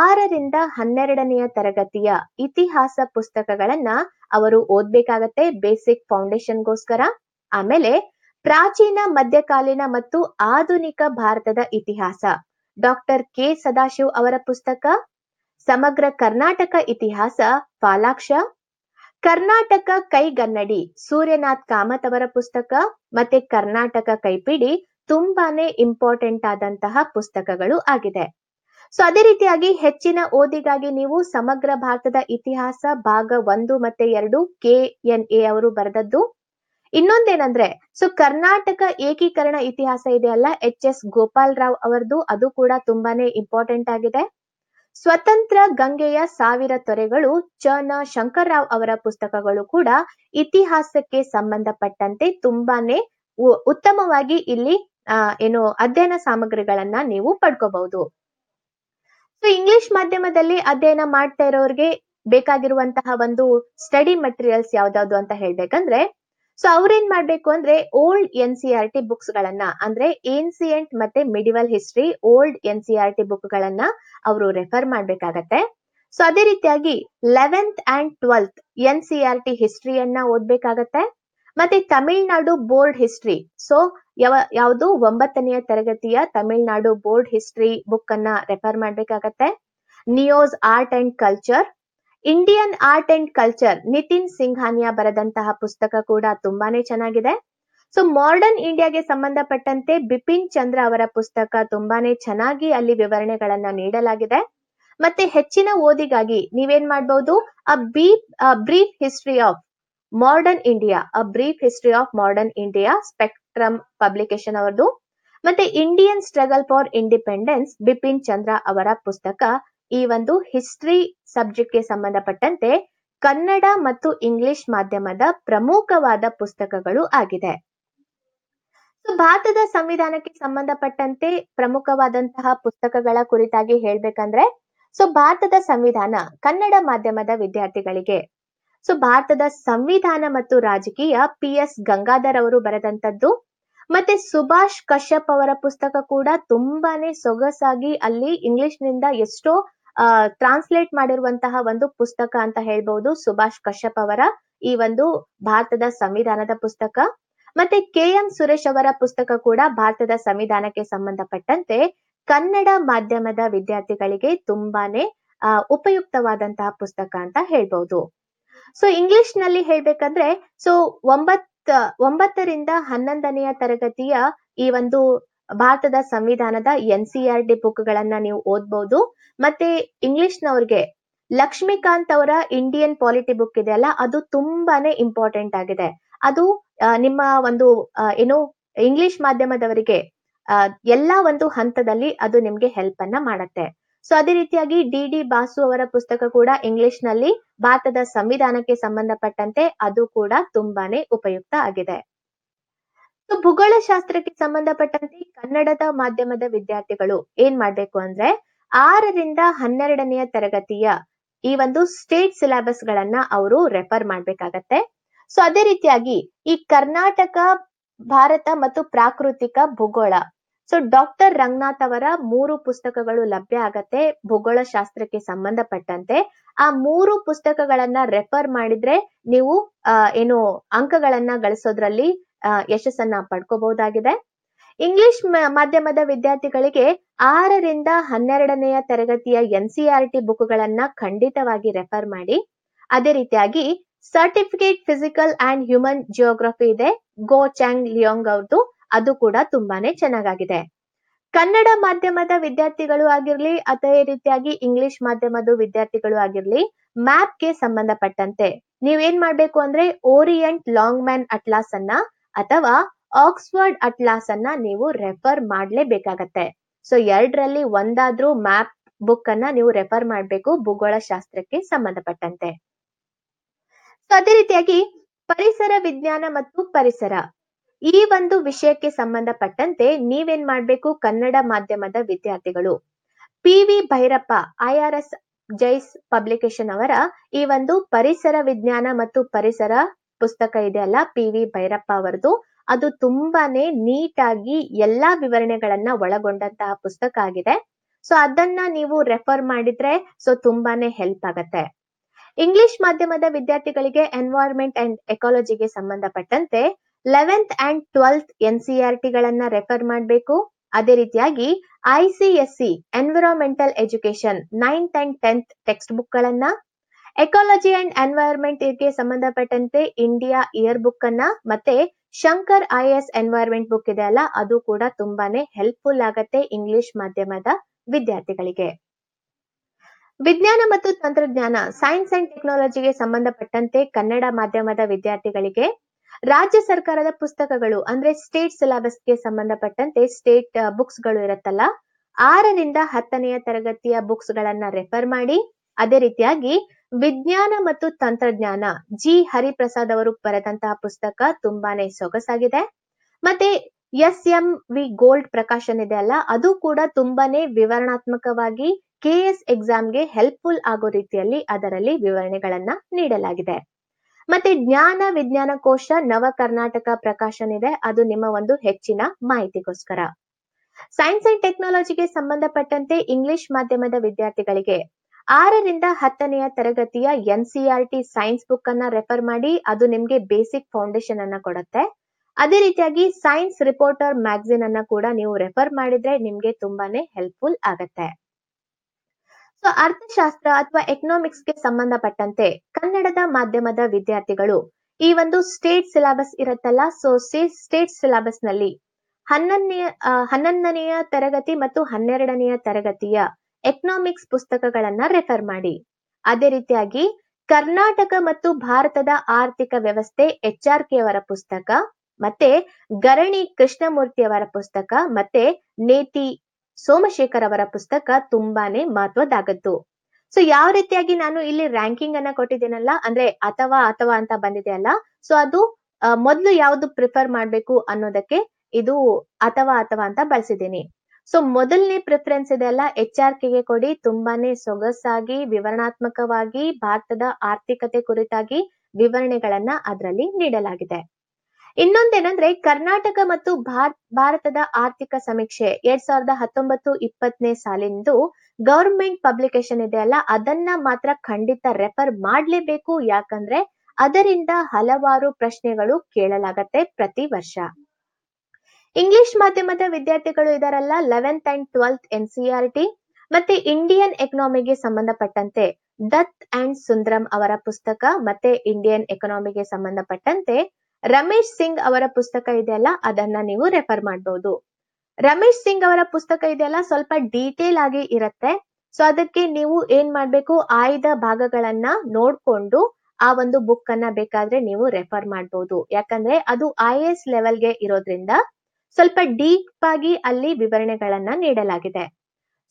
Speaker 1: ಆರರಿಂದ ಹನ್ನೆರಡನೆಯ ತರಗತಿಯ ಇತಿಹಾಸ ಪುಸ್ತಕಗಳನ್ನ ಅವರು ಓದ್ಬೇಕಾಗತ್ತೆ ಬೇಸಿಕ್ ಫೌಂಡೇಶನ್ಗೋಸ್ಕರ ಆಮೇಲೆ ಪ್ರಾಚೀನ ಮಧ್ಯಕಾಲೀನ ಮತ್ತು ಆಧುನಿಕ ಭಾರತದ ಇತಿಹಾಸ ಡಾಕ್ಟರ್ ಕೆ ಸದಾಶಿವ್ ಅವರ ಪುಸ್ತಕ ಸಮಗ್ರ ಕರ್ನಾಟಕ ಇತಿಹಾಸ ಫಾಲಾಕ್ಷ ಕರ್ನಾಟಕ ಕೈಗನ್ನಡಿ ಸೂರ್ಯನಾಥ್ ಕಾಮತ್ ಅವರ ಪುಸ್ತಕ ಮತ್ತೆ ಕರ್ನಾಟಕ ಕೈಪಿಡಿ ತುಂಬಾನೇ ಇಂಪಾರ್ಟೆಂಟ್ ಆದಂತಹ ಪುಸ್ತಕಗಳು ಆಗಿದೆ ಸೊ ಅದೇ ರೀತಿಯಾಗಿ ಹೆಚ್ಚಿನ ಓದಿಗಾಗಿ ನೀವು ಸಮಗ್ರ ಭಾರತದ ಇತಿಹಾಸ ಭಾಗ ಒಂದು ಮತ್ತೆ ಎರಡು ಕೆ ಎನ್ ಎ ಅವರು ಬರೆದದ್ದು ಇನ್ನೊಂದೇನಂದ್ರೆ ಸೊ ಕರ್ನಾಟಕ ಏಕೀಕರಣ ಇತಿಹಾಸ ಇದೆಯಲ್ಲ ಎಚ್ ಎಸ್ ಗೋಪಾಲ್ ರಾವ್ ಅವರದು ಅದು ಕೂಡ ತುಂಬಾನೇ ಇಂಪಾರ್ಟೆಂಟ್ ಆಗಿದೆ ಸ್ವತಂತ್ರ ಗಂಗೆಯ ಸಾವಿರ ತೊರೆಗಳು ಚ ಚನ ಶಂಕರರಾವ್ ಅವರ ಪುಸ್ತಕಗಳು ಕೂಡ ಇತಿಹಾಸಕ್ಕೆ ಸಂಬಂಧಪಟ್ಟಂತೆ ತುಂಬಾನೇ ಉತ್ತಮವಾಗಿ ಇಲ್ಲಿ ಏನು ಅಧ್ಯಯನ ಸಾಮಗ್ರಿಗಳನ್ನ ನೀವು ಪಡ್ಕೋಬಹುದು ಸೊ ಇಂಗ್ಲಿಷ್ ಮಾಧ್ಯಮದಲ್ಲಿ ಅಧ್ಯಯನ ಮಾಡ್ತಾ ಇರೋರಿಗೆ ಬೇಕಾಗಿರುವಂತಹ ಒಂದು ಸ್ಟಡಿ ಮಟೀರಿಯಲ್ಸ್ ಯಾವ್ದಾವ್ದು ಅಂತ ಹೇಳ್ಬೇಕಂದ್ರೆ ಸೊ ಅವ್ರೇನ್ ಮಾಡ್ಬೇಕು ಅಂದ್ರೆ old N C R T books ಗಳನ್ನ ಅಂದ್ರೆ ಏನ್ಸಿಯಂಟ್ ಮತ್ತೆ medieval history old N C R T book ಗಳನ್ನ ಅವರು ರೆಫರ್ ಮಾಡ್ಬೇಕಾಗತ್ತೆ ಸೊ ಅದೇ ರೀತಿಯಾಗಿ eleventh and twelfth N C R T ಹಿಸ್ಟ್ರಿಯನ್ನ ಓದ್ಬೇಕಾಗತ್ತೆ ಮತ್ತೆ ತಮಿಳ್ನಾಡು ಬೋರ್ಡ್ ಹಿಸ್ಟ್ರಿ ಸೊ ಯಾವ ಯಾವುದು ಒಂಬತ್ತನೆಯ ತರಗತಿಯ ತಮಿಳ್ನಾಡು ಬೋರ್ಡ್ ಹಿಸ್ಟ್ರಿ ಬುಕ್ ಅನ್ನ ರೆಫರ್ ಮಾಡ್ಬೇಕಾಗತ್ತೆ NIOS art and culture Indian art and culture Nitin Singhania ಬರೆದಂತಹ ಪುಸ್ತಕ ಕೂಡ ತುಂಬಾನೇ ಚೆನ್ನಾಗಿದೆ ಸೊ ಮಾಡರ್ನ್ ಇಂಡಿಯಾಗೆ ಸಂಬಂಧಪಟ್ಟಂತೆ ಬಿಪಿನ್ ಚಂದ್ರ ಅವರ ಪುಸ್ತಕ ತುಂಬಾನೇ ಚೆನ್ನಾಗಿ ಅಲ್ಲಿ ವಿವರಣೆಗಳನ್ನ ನೀಡಲಾಗಿದೆ ಮತ್ತೆ ಹೆಚ್ಚಿನ ಓದಿಗಾಗಿ ನೀವೇನ್ ಮಾಡಬಹುದು a a brief history of modern India a brief history of modern India Spectrum publication ಅವರದು ಮತ್ತೆ Indian struggle for independence Bipin Chandra ಅವರ ಪುಸ್ತಕ ಈ ಒಂದು ಹಿಸ್ಟ್ರಿ ಸಬ್ಜೆಕ್ಟ್ಗೆ ಸಂಬಂಧಪಟ್ಟಂತೆ ಕನ್ನಡ ಮತ್ತು ಇಂಗ್ಲಿಷ್ ಮಾಧ್ಯಮದ ಪ್ರಮುಖವಾದ ಪುಸ್ತಕಗಳು ಆಗಿದೆ ಭಾರತದ ಸಂವಿಧಾನಕ್ಕೆ ಸಂಬಂಧಪಟ್ಟಂತೆ ಪ್ರಮುಖವಾದಂತಹ ಪುಸ್ತಕಗಳ ಕುರಿತಾಗಿ ಹೇಳ್ಬೇಕಂದ್ರೆ ಸೊ ಭಾರತದ ಸಂವಿಧಾನ ಕನ್ನಡ ಮಾಧ್ಯಮದ ವಿದ್ಯಾರ್ಥಿಗಳಿಗೆ ಸೊ ಭಾರತದ ಸಂವಿಧಾನ ಮತ್ತು ರಾಜಕೀಯ ಪಿ ಎಸ್ ಗಂಗಾಧರ್ ಅವರು ಬರೆದಂತದ್ದು ಮತ್ತೆ ಸುಭಾಷ್ ಕಶ್ಯಪ್ ಅವರ ಪುಸ್ತಕ ಕೂಡ ತುಂಬಾನೇ ಸೊಗಸಾಗಿ ಅಲ್ಲಿ ಇಂಗ್ಲಿಷ್ ನಿಂದ ಎಷ್ಟೋ ಟ್ರಾನ್ಸ್ಲೇಟ್ ಮಾಡಿರುವಂತಹ ಒಂದು ಪುಸ್ತಕ ಅಂತ ಹೇಳ್ಬಹುದು ಸುಭಾಷ್ ಕಶ್ಯಪ್ ಅವರ ಈ ಒಂದು ಭಾರತದ ಸಂವಿಧಾನದ ಪುಸ್ತಕ ಮತ್ತೆ ಕೆ ಎಂ ಸುರೇಶ್ ಅವರ ಪುಸ್ತಕ ಕೂಡ ಭಾರತದ ಸಂವಿಧಾನಕ್ಕೆ ಸಂಬಂಧಪಟ್ಟಂತೆ ಕನ್ನಡ ಮಾಧ್ಯಮದ ವಿದ್ಯಾರ್ಥಿಗಳಿಗೆ ತುಂಬಾನೇ ಉಪಯುಕ್ತವಾದಂತಹ ಪುಸ್ತಕ ಅಂತ ಹೇಳ್ಬಹುದು ಸೊ ಇಂಗ್ಲಿಷ್ ನಲ್ಲಿ ಹೇಳ್ಬೇಕಂದ್ರೆ ಸೊ ಒಂಬತ್ ಒಂಬತ್ತರಿಂದ ಹನ್ನೊಂದನೆಯ ತರಗತಿಯ ಈ ಒಂದು ಭಾರತದ ಸಂವಿಧಾನದ N C R T book ಗಳನ್ನ ನೀವು ಓದ್ಬಹುದು ಮತ್ತೆ ಇಂಗ್ಲಿಷ್ ನವ್ರಿಗೆ ಲಕ್ಷ್ಮೀಕಾಂತ್ ಅವರ ಇಂಡಿಯನ್ ಪಾಲಿಟಿ ಬುಕ್ ಇದೆ ಅಲ್ಲ ಅದು ತುಂಬಾನೇ ಇಂಪಾರ್ಟೆಂಟ್ ಆಗಿದೆ ಅದು ನಿಮ್ಮ ಒಂದು ಏನು ಇಂಗ್ಲಿಷ್ ಮಾಧ್ಯಮದವರಿಗೆ ಎಲ್ಲಾ ಒಂದು ಹಂತದಲ್ಲಿ ಅದು ನಿಮ್ಗೆ ಹೆಲ್ಪ್ ಅನ್ನ ಮಾಡತ್ತೆ ಸೊ ಅದೇ ರೀತಿಯಾಗಿ ಡಿ ಡಿ ಬಾಸು ಅವರ ಪುಸ್ತಕ ಕೂಡ ಇಂಗ್ಲಿಷ್ ನಲ್ಲಿ ಭಾರತದ ಸಂವಿಧಾನಕ್ಕೆ ಸಂಬಂಧಪಟ್ಟಂತೆ ಅದು ಕೂಡ ತುಂಬಾನೇ ಉಪಯುಕ್ತ ಆಗಿದೆ ಭೂಗೋಳ ಶಾಸ್ತ್ರಕ್ಕೆ ಸಂಬಂಧಪಟ್ಟಂತೆ ಕನ್ನಡದ ಮಾಧ್ಯಮದ ವಿದ್ಯಾರ್ಥಿಗಳು ಏನ್ ಮಾಡ್ಬೇಕು ಅಂದ್ರೆ ಆರರಿಂದ ಹನ್ನೆರಡನೆಯ ತರಗತಿಯ ಈ ಒಂದು ಸ್ಟೇಟ್ ಸಿಲೆಬಸ್ ಗಳನ್ನ ಅವರು ರೆಫರ್ ಮಾಡ್ಬೇಕಾಗತ್ತೆ ಸೊ ಅದೇ ರೀತಿಯಾಗಿ ಈ ಕರ್ನಾಟಕ ಭಾರತ ಮತ್ತು ಪ್ರಾಕೃತಿಕ ಭೂಗೋಳ ಸೊ ಡಾಕ್ಟರ್ ರಂಗನಾಥ್ ಅವರ ಮೂರು ಪುಸ್ತಕಗಳು ಲಭ್ಯ ಆಗತ್ತೆ ಭೂಗೋಳ ಶಾಸ್ತ್ರಕ್ಕೆ ಸಂಬಂಧಪಟ್ಟಂತೆ ಆ ಮೂರು ಪುಸ್ತಕಗಳನ್ನ ರೆಫರ್ ಮಾಡಿದ್ರೆ ನೀವು ಏನು ಅಂಕಗಳನ್ನ ಗಳಿಸೋದ್ರಲ್ಲಿ ಯಶಸ್ಸನ್ನ ಪಡ್ಕೋಬಹುದಾಗಿದೆ ಇಂಗ್ಲಿಷ್ ಮಾಧ್ಯಮದ ವಿದ್ಯಾರ್ಥಿಗಳಿಗೆ ಆರರಿಂದ ಹನ್ನೆರಡನೆಯ ತರಗತಿಯ N C R e T ಬುಕ್ಗಳನ್ನ ಖಂಡಿತವಾಗಿ ರೆಫರ್ ಮಾಡಿ ಅದೇ ರೀತಿಯಾಗಿ certificate physical and human geography ಇದೆ ಗೋ ಚಾಂಗ್ ಲಿಯೋಂಗ್ ಅವ್ರದ್ದು ಅದು ಕೂಡ ತುಂಬಾನೇ ಚೆನ್ನಾಗಾಗಿದೆ ಕನ್ನಡ ಮಾಧ್ಯಮದ ವಿದ್ಯಾರ್ಥಿಗಳು ಆಗಿರ್ಲಿ ಅದೇ ರೀತಿಯಾಗಿ ಇಂಗ್ಲಿಷ್ ಮಾಧ್ಯಮದ ವಿದ್ಯಾರ್ಥಿಗಳು ಆಗಿರ್ಲಿ ಗೆ ಸಂಬಂಧಪಟ್ಟಂತೆ ನೀವೇನ್ ಮಾಡ್ಬೇಕು ಅಂದ್ರೆ ಓರಿಯಂಟ್ ಲಾಂಗ್ ಮ್ಯಾನ್ ಅಟ್ಲಾಸ್ ಅನ್ನ ಅಥವಾ ಆಕ್ಸ್ಫರ್ಡ್ ಅಟ್ಲಾಸ್ ಅನ್ನ ನೀವು ರೆಫರ್ ಮಾಡಲೇಬೇಕಾಗತ್ತೆ ಸೊ ಎರಡರಲ್ಲಿ ಒಂದಾದ್ರೂ ಮ್ಯಾಪ್ ಬುಕ್ ಅನ್ನ ನೀವು ರೆಫರ್ ಮಾಡಬೇಕು ಭೂಗೋಳ ಶಾಸ್ತ್ರಕ್ಕೆ ಸಂಬಂಧಪಟ್ಟಂತೆ ಸೊ ಅದೇ ರೀತಿಯಾಗಿ ಪರಿಸರ ವಿಜ್ಞಾನ ಮತ್ತು ಪರಿಸರ ಈ ಒಂದು ವಿಷಯಕ್ಕೆ ಸಂಬಂಧಪಟ್ಟಂತೆ ನೀವೇನ್ ಮಾಡ್ಬೇಕು ಕನ್ನಡ ಮಾಧ್ಯಮದ ವಿದ್ಯಾರ್ಥಿಗಳು P V Bhyrappa I R S ಜೈಸ್ ಪಬ್ಲಿಕೇಶನ್ ಅವರ ಈ ಒಂದು ಪರಿಸರ ವಿಜ್ಞಾನ ಮತ್ತು ಪರಿಸರ ಪುಸ್ತಕ ಇದೆ ಅಲ್ಲ ಪಿ ವಿ ಭೈರಪ್ಪ ಅವರದು ಅದು ತುಂಬಾನೇ ನೀಟಾಗಿ ಎಲ್ಲಾ ವಿವರಣೆಗಳನ್ನ ಒಳಗೊಂಡಂತಹ ಪುಸ್ತಕ ಆಗಿದೆ ಸೊ ಅದನ್ನ ನೀವು ರೆಫರ್ ಮಾಡಿದ್ರೆ ಸೊ ತುಂಬಾನೇ ಹೆಲ್ಪ್ ಆಗತ್ತೆ ಇಂಗ್ಲಿಷ್ ಮಾಧ್ಯಮದ ವಿದ್ಯಾರ್ಥಿಗಳಿಗೆ ಎನ್ವೈರ್ಮೆಂಟ್ ಅಂಡ್ ಎಕಾಲಜಿಗೆ ಸಂಬಂಧಪಟ್ಟಂತೆ eleventh and twelfth N C R ಗಳನ್ನ ರೆಫರ್ ಮಾಡಬೇಕು ಅದೇ ರೀತಿಯಾಗಿ I C S C environmental education ninth and tenth textbook ಗಳನ್ನ ಎಕಾಲಜಿ ಅಂಡ್ ಎನ್ವೈರ್ಮೆಂಟ್ ಗೆ ಸಂಬಂಧಪಟ್ಟಂತೆ ಇಂಡಿಯಾ ಇಯರ್ ಬುಕ್ ಅನ್ನ ಮತ್ತೆ Shankar I S environment book ಇದೆ ಅಲ್ಲ ಅದು ಕೂಡ ತುಂಬಾನೇ ಹೆಲ್ಪ್ಫುಲ್ ಆಗತ್ತೆ ಇಂಗ್ಲಿಷ್ ಮಾಧ್ಯಮದ ವಿದ್ಯಾರ್ಥಿಗಳಿಗೆ ವಿಜ್ಞಾನ ಮತ್ತು ತಂತ್ರಜ್ಞಾನ ಸೈನ್ಸ್ ಅಂಡ್ ಟೆಕ್ನಾಲಜಿಗೆ ಸಂಬಂಧಪಟ್ಟಂತೆ ಕನ್ನಡ ಮಾಧ್ಯಮದ ವಿದ್ಯಾರ್ಥಿಗಳಿಗೆ ರಾಜ್ಯ ಸರ್ಕಾರದ ಪುಸ್ತಕಗಳು ಅಂದ್ರೆ ಸ್ಟೇಟ್ ಸಿಲೆಬಸ್ಗೆ ಸಂಬಂಧಪಟ್ಟಂತೆ ಸ್ಟೇಟ್ ಬುಕ್ಸ್ ಗಳು ಇರುತ್ತಲ್ಲ ಆರರಿಂದ ಹತ್ತನೆಯ ತರಗತಿಯ ಬುಕ್ಸ್ ಗಳನ್ನ ರೆಫರ್ ಮಾಡಿ ಅದೇ ರೀತಿಯಾಗಿ ವಿಜ್ಞಾನ ಮತ್ತು ತಂತ್ರಜ್ಞಾನ ಜಿ ಹರಿಪ್ರಸಾದ್ ಅವರು ಬರೆದಂತಹ ಪುಸ್ತಕ ತುಂಬಾನೇ ಸೊಗಸಾಗಿದೆ ಮತ್ತೆ S M V gold Prakashan ಇದೆ ಅಲ್ಲ ಅದು ಕೂಡ ತುಂಬಾನೇ ವಿವರಣಾತ್ಮಕವಾಗಿ ಕೆ ಎಸ್ ಎಕ್ಸಾಮ್ಗೆ ಹೆಲ್ಪ್ಫುಲ್ ಆಗೋ ರೀತಿಯಲ್ಲಿ ಅದರಲ್ಲಿ ವಿವರಣೆಗಳನ್ನ ನೀಡಲಾಗಿದೆ ಮತ್ತೆ ಜ್ಞಾನ ವಿಜ್ಞಾನ ಕೋಶ ನವ ಕರ್ನಾಟಕ ಪ್ರಕಾಶನ್ ಇದೆ ಅದು ನಿಮ್ಮ ಒಂದು ಹೆಚ್ಚಿನ ಮಾಹಿತಿಗೋಸ್ಕರ ಸೈನ್ಸ್ ಅಂಡ್ ಟೆಕ್ನಾಲಜಿಗೆ ಸಂಬಂಧಪಟ್ಟಂತೆ ಇಂಗ್ಲಿಷ್ ಮಾಧ್ಯಮದ ವಿದ್ಯಾರ್ಥಿಗಳಿಗೆ ಆರರಿಂದ ಹತ್ತನೆಯ ತರಗತಿಯ N C R T science book ಅನ್ನ ರೆಫರ್ ಮಾಡಿ ಅದು ನಿಮ್ಗೆ ಬೇಸಿಕ್ ಫೌಂಡೇಶನ್ ಅನ್ನ ಕೊಡುತ್ತೆ ಅದೇ ರೀತಿಯಾಗಿ ಸೈನ್ಸ್ ರಿಪೋರ್ಟರ್ ಮ್ಯಾಗ್ಝಿನ್ ಅನ್ನ ಕೂಡ ನೀವು ರೆಫರ್ ಮಾಡಿದ್ರೆ ನಿಮ್ಗೆ ತುಂಬಾನೇ ಹೆಲ್ಪ್ಫುಲ್ ಆಗತ್ತೆ ಸೊ ಅರ್ಥಶಾಸ್ತ್ರ ಅಥವಾ ಎಕನಾಮಿಕ್ಸ್ ಗೆ ಸಂಬಂಧಪಟ್ಟಂತೆ ಕನ್ನಡದ ಮಾಧ್ಯಮದ ವಿದ್ಯಾರ್ಥಿಗಳು ಈ ಒಂದು ಸ್ಟೇಟ್ ಸಿಲೆಬಸ್ ಇರುತ್ತಲ್ಲ ಸೊ ಸ್ಟೇಟ್ ಸಿಲೆಬಸ್ ನಲ್ಲಿ ಹನ್ನೊಂದನೆಯ ಹನ್ನೊಂದನೆಯ ತರಗತಿ ಮತ್ತು ಹನ್ನೆರಡನೆಯ ತರಗತಿಯ ಎಕನಾಮಿಕ್ಸ್ ಪುಸ್ತಕಗಳನ್ನ ರೆಫರ್ ಮಾಡಿ ಅದೇ ರೀತಿಯಾಗಿ ಕರ್ನಾಟಕ ಮತ್ತು ಭಾರತದ ಆರ್ಥಿಕ ವ್ಯವಸ್ಥೆ ಎಚ್ ಆರ್ ಕೆ ಅವರ ಪುಸ್ತಕ ಮತ್ತೆ ಗರಣಿ ಕೃಷ್ಣಮೂರ್ತಿ ಅವರ ಪುಸ್ತಕ ಮತ್ತೆ ನೇತಿ ಸೋಮಶೇಖರ್ ಅವರ ಪುಸ್ತಕ ತುಂಬಾನೇ ಮಹತ್ವದ್ದಾಗತ್ತು ಸೊ ಯಾವ ರೀತಿಯಾಗಿ ನಾನು ಇಲ್ಲಿ ರ್ಯಾಂಕಿಂಗ್ ಅನ್ನ ಕೊಟ್ಟಿದ್ದೀನಲ್ಲ ಅಂದ್ರೆ ಅಥವಾ ಅಥವಾ ಅಂತ ಬಂದಿದೆ ಅಲ್ಲ ಸೊ ಅದು ಮೊದಲು ಯಾವ್ದು ಪ್ರಿಫರ್ ಮಾಡಬೇಕು ಅನ್ನೋದಕ್ಕೆ ಇದು ಅಥವಾ ಅಥವಾ ಅಂತ ಬಳಸಿದ್ದೀನಿ ಸೊ ಮೊದಲನೇ ಪ್ರಿಫರೆನ್ಸ್ ಇದೆ ಅಲ್ಲ ಎಚ್ ಆರ್ ಕೆಗೆ ಕೊಡಿ ತುಂಬಾನೇ ಸೊಗಸಾಗಿ ವಿವರಣಾತ್ಮಕವಾಗಿ ಭಾರತದ ಆರ್ಥಿಕತೆ ಕುರಿತಾಗಿ ವಿವರಣೆಗಳನ್ನ ಅದರಲ್ಲಿ ನೀಡಲಾಗಿದೆ ಇನ್ನೊಂದೇನಂದ್ರೆ ಕರ್ನಾಟಕ ಮತ್ತು ಭಾರತದ ಆರ್ಥಿಕ ಸಮೀಕ್ಷೆ ಎರಡ್ ಸಾವಿರದ ಹತ್ತೊಂಬತ್ತು ಇಪ್ಪತ್ತನೇ ಸಾಲಿಂದು ಗವರ್ಮೆಂಟ್ ಪಬ್ಲಿಕೇಶನ್ ಇದೆ ಅಲ್ಲ ಅದನ್ನ ಮಾತ್ರ ಖಂಡಿತ ರೆಫರ್ ಮಾಡ್ಲೇಬೇಕು ಯಾಕಂದ್ರೆ ಅದರಿಂದ ಹಲವಾರು ಪ್ರಶ್ನೆಗಳು ಕೇಳಲಾಗತ್ತೆ ಪ್ರತಿ ವರ್ಷ ಇಂಗ್ಲಿಷ್ ಮಾಧ್ಯಮದ ವಿದ್ಯಾರ್ಥಿಗಳು ಇದಾರಲ್ಲ eleventh and twelfth N C R T ಮತ್ತೆ ಇಂಡಿಯನ್ ಎಕನಾಮಿಗೆ ಸಂಬಂಧಪಟ್ಟಂತೆ ದತ್ ಅಂಡ್ ಸುಂದರಂ ಅವರ ಪುಸ್ತಕ ಮತ್ತೆ ಇಂಡಿಯನ್ ಎಕನಾಮಿಗೆ ಸಂಬಂಧಪಟ್ಟಂತೆ ರಮೇಶ್ ಸಿಂಗ್ ಅವರ ಪುಸ್ತಕ ಇದೆಯಲ್ಲ ಅದನ್ನ ನೀವು ರೆಫರ್ ಮಾಡಬಹುದು ರಮೇಶ್ ಸಿಂಗ್ ಅವರ ಪುಸ್ತಕ ಇದೆಯಲ್ಲ ಸ್ವಲ್ಪ ಡೀಟೇಲ್ ಆಗಿ ಇರುತ್ತೆ ಸೊ ಅದಕ್ಕೆ ನೀವು ಏನ್ ಮಾಡ್ಬೇಕು ಆಯ್ದ ಭಾಗಗಳನ್ನ ನೋಡ್ಕೊಂಡು ಆ ಒಂದು ಬುಕ್ ಅನ್ನ ಬೇಕಾದ್ರೆ ನೀವು ರೆಫರ್ ಮಾಡಬಹುದು ಯಾಕಂದ್ರೆ ಅದು ಐ ಎಸ್ ಲೆವೆಲ್ಗೆ ಇರೋದ್ರಿಂದ ಸ್ವಲ್ಪ ಡೀಪ್ ಆಗಿ ಅಲ್ಲಿ ವಿವರಣೆಗಳನ್ನ ನೀಡಲಾಗಿದೆ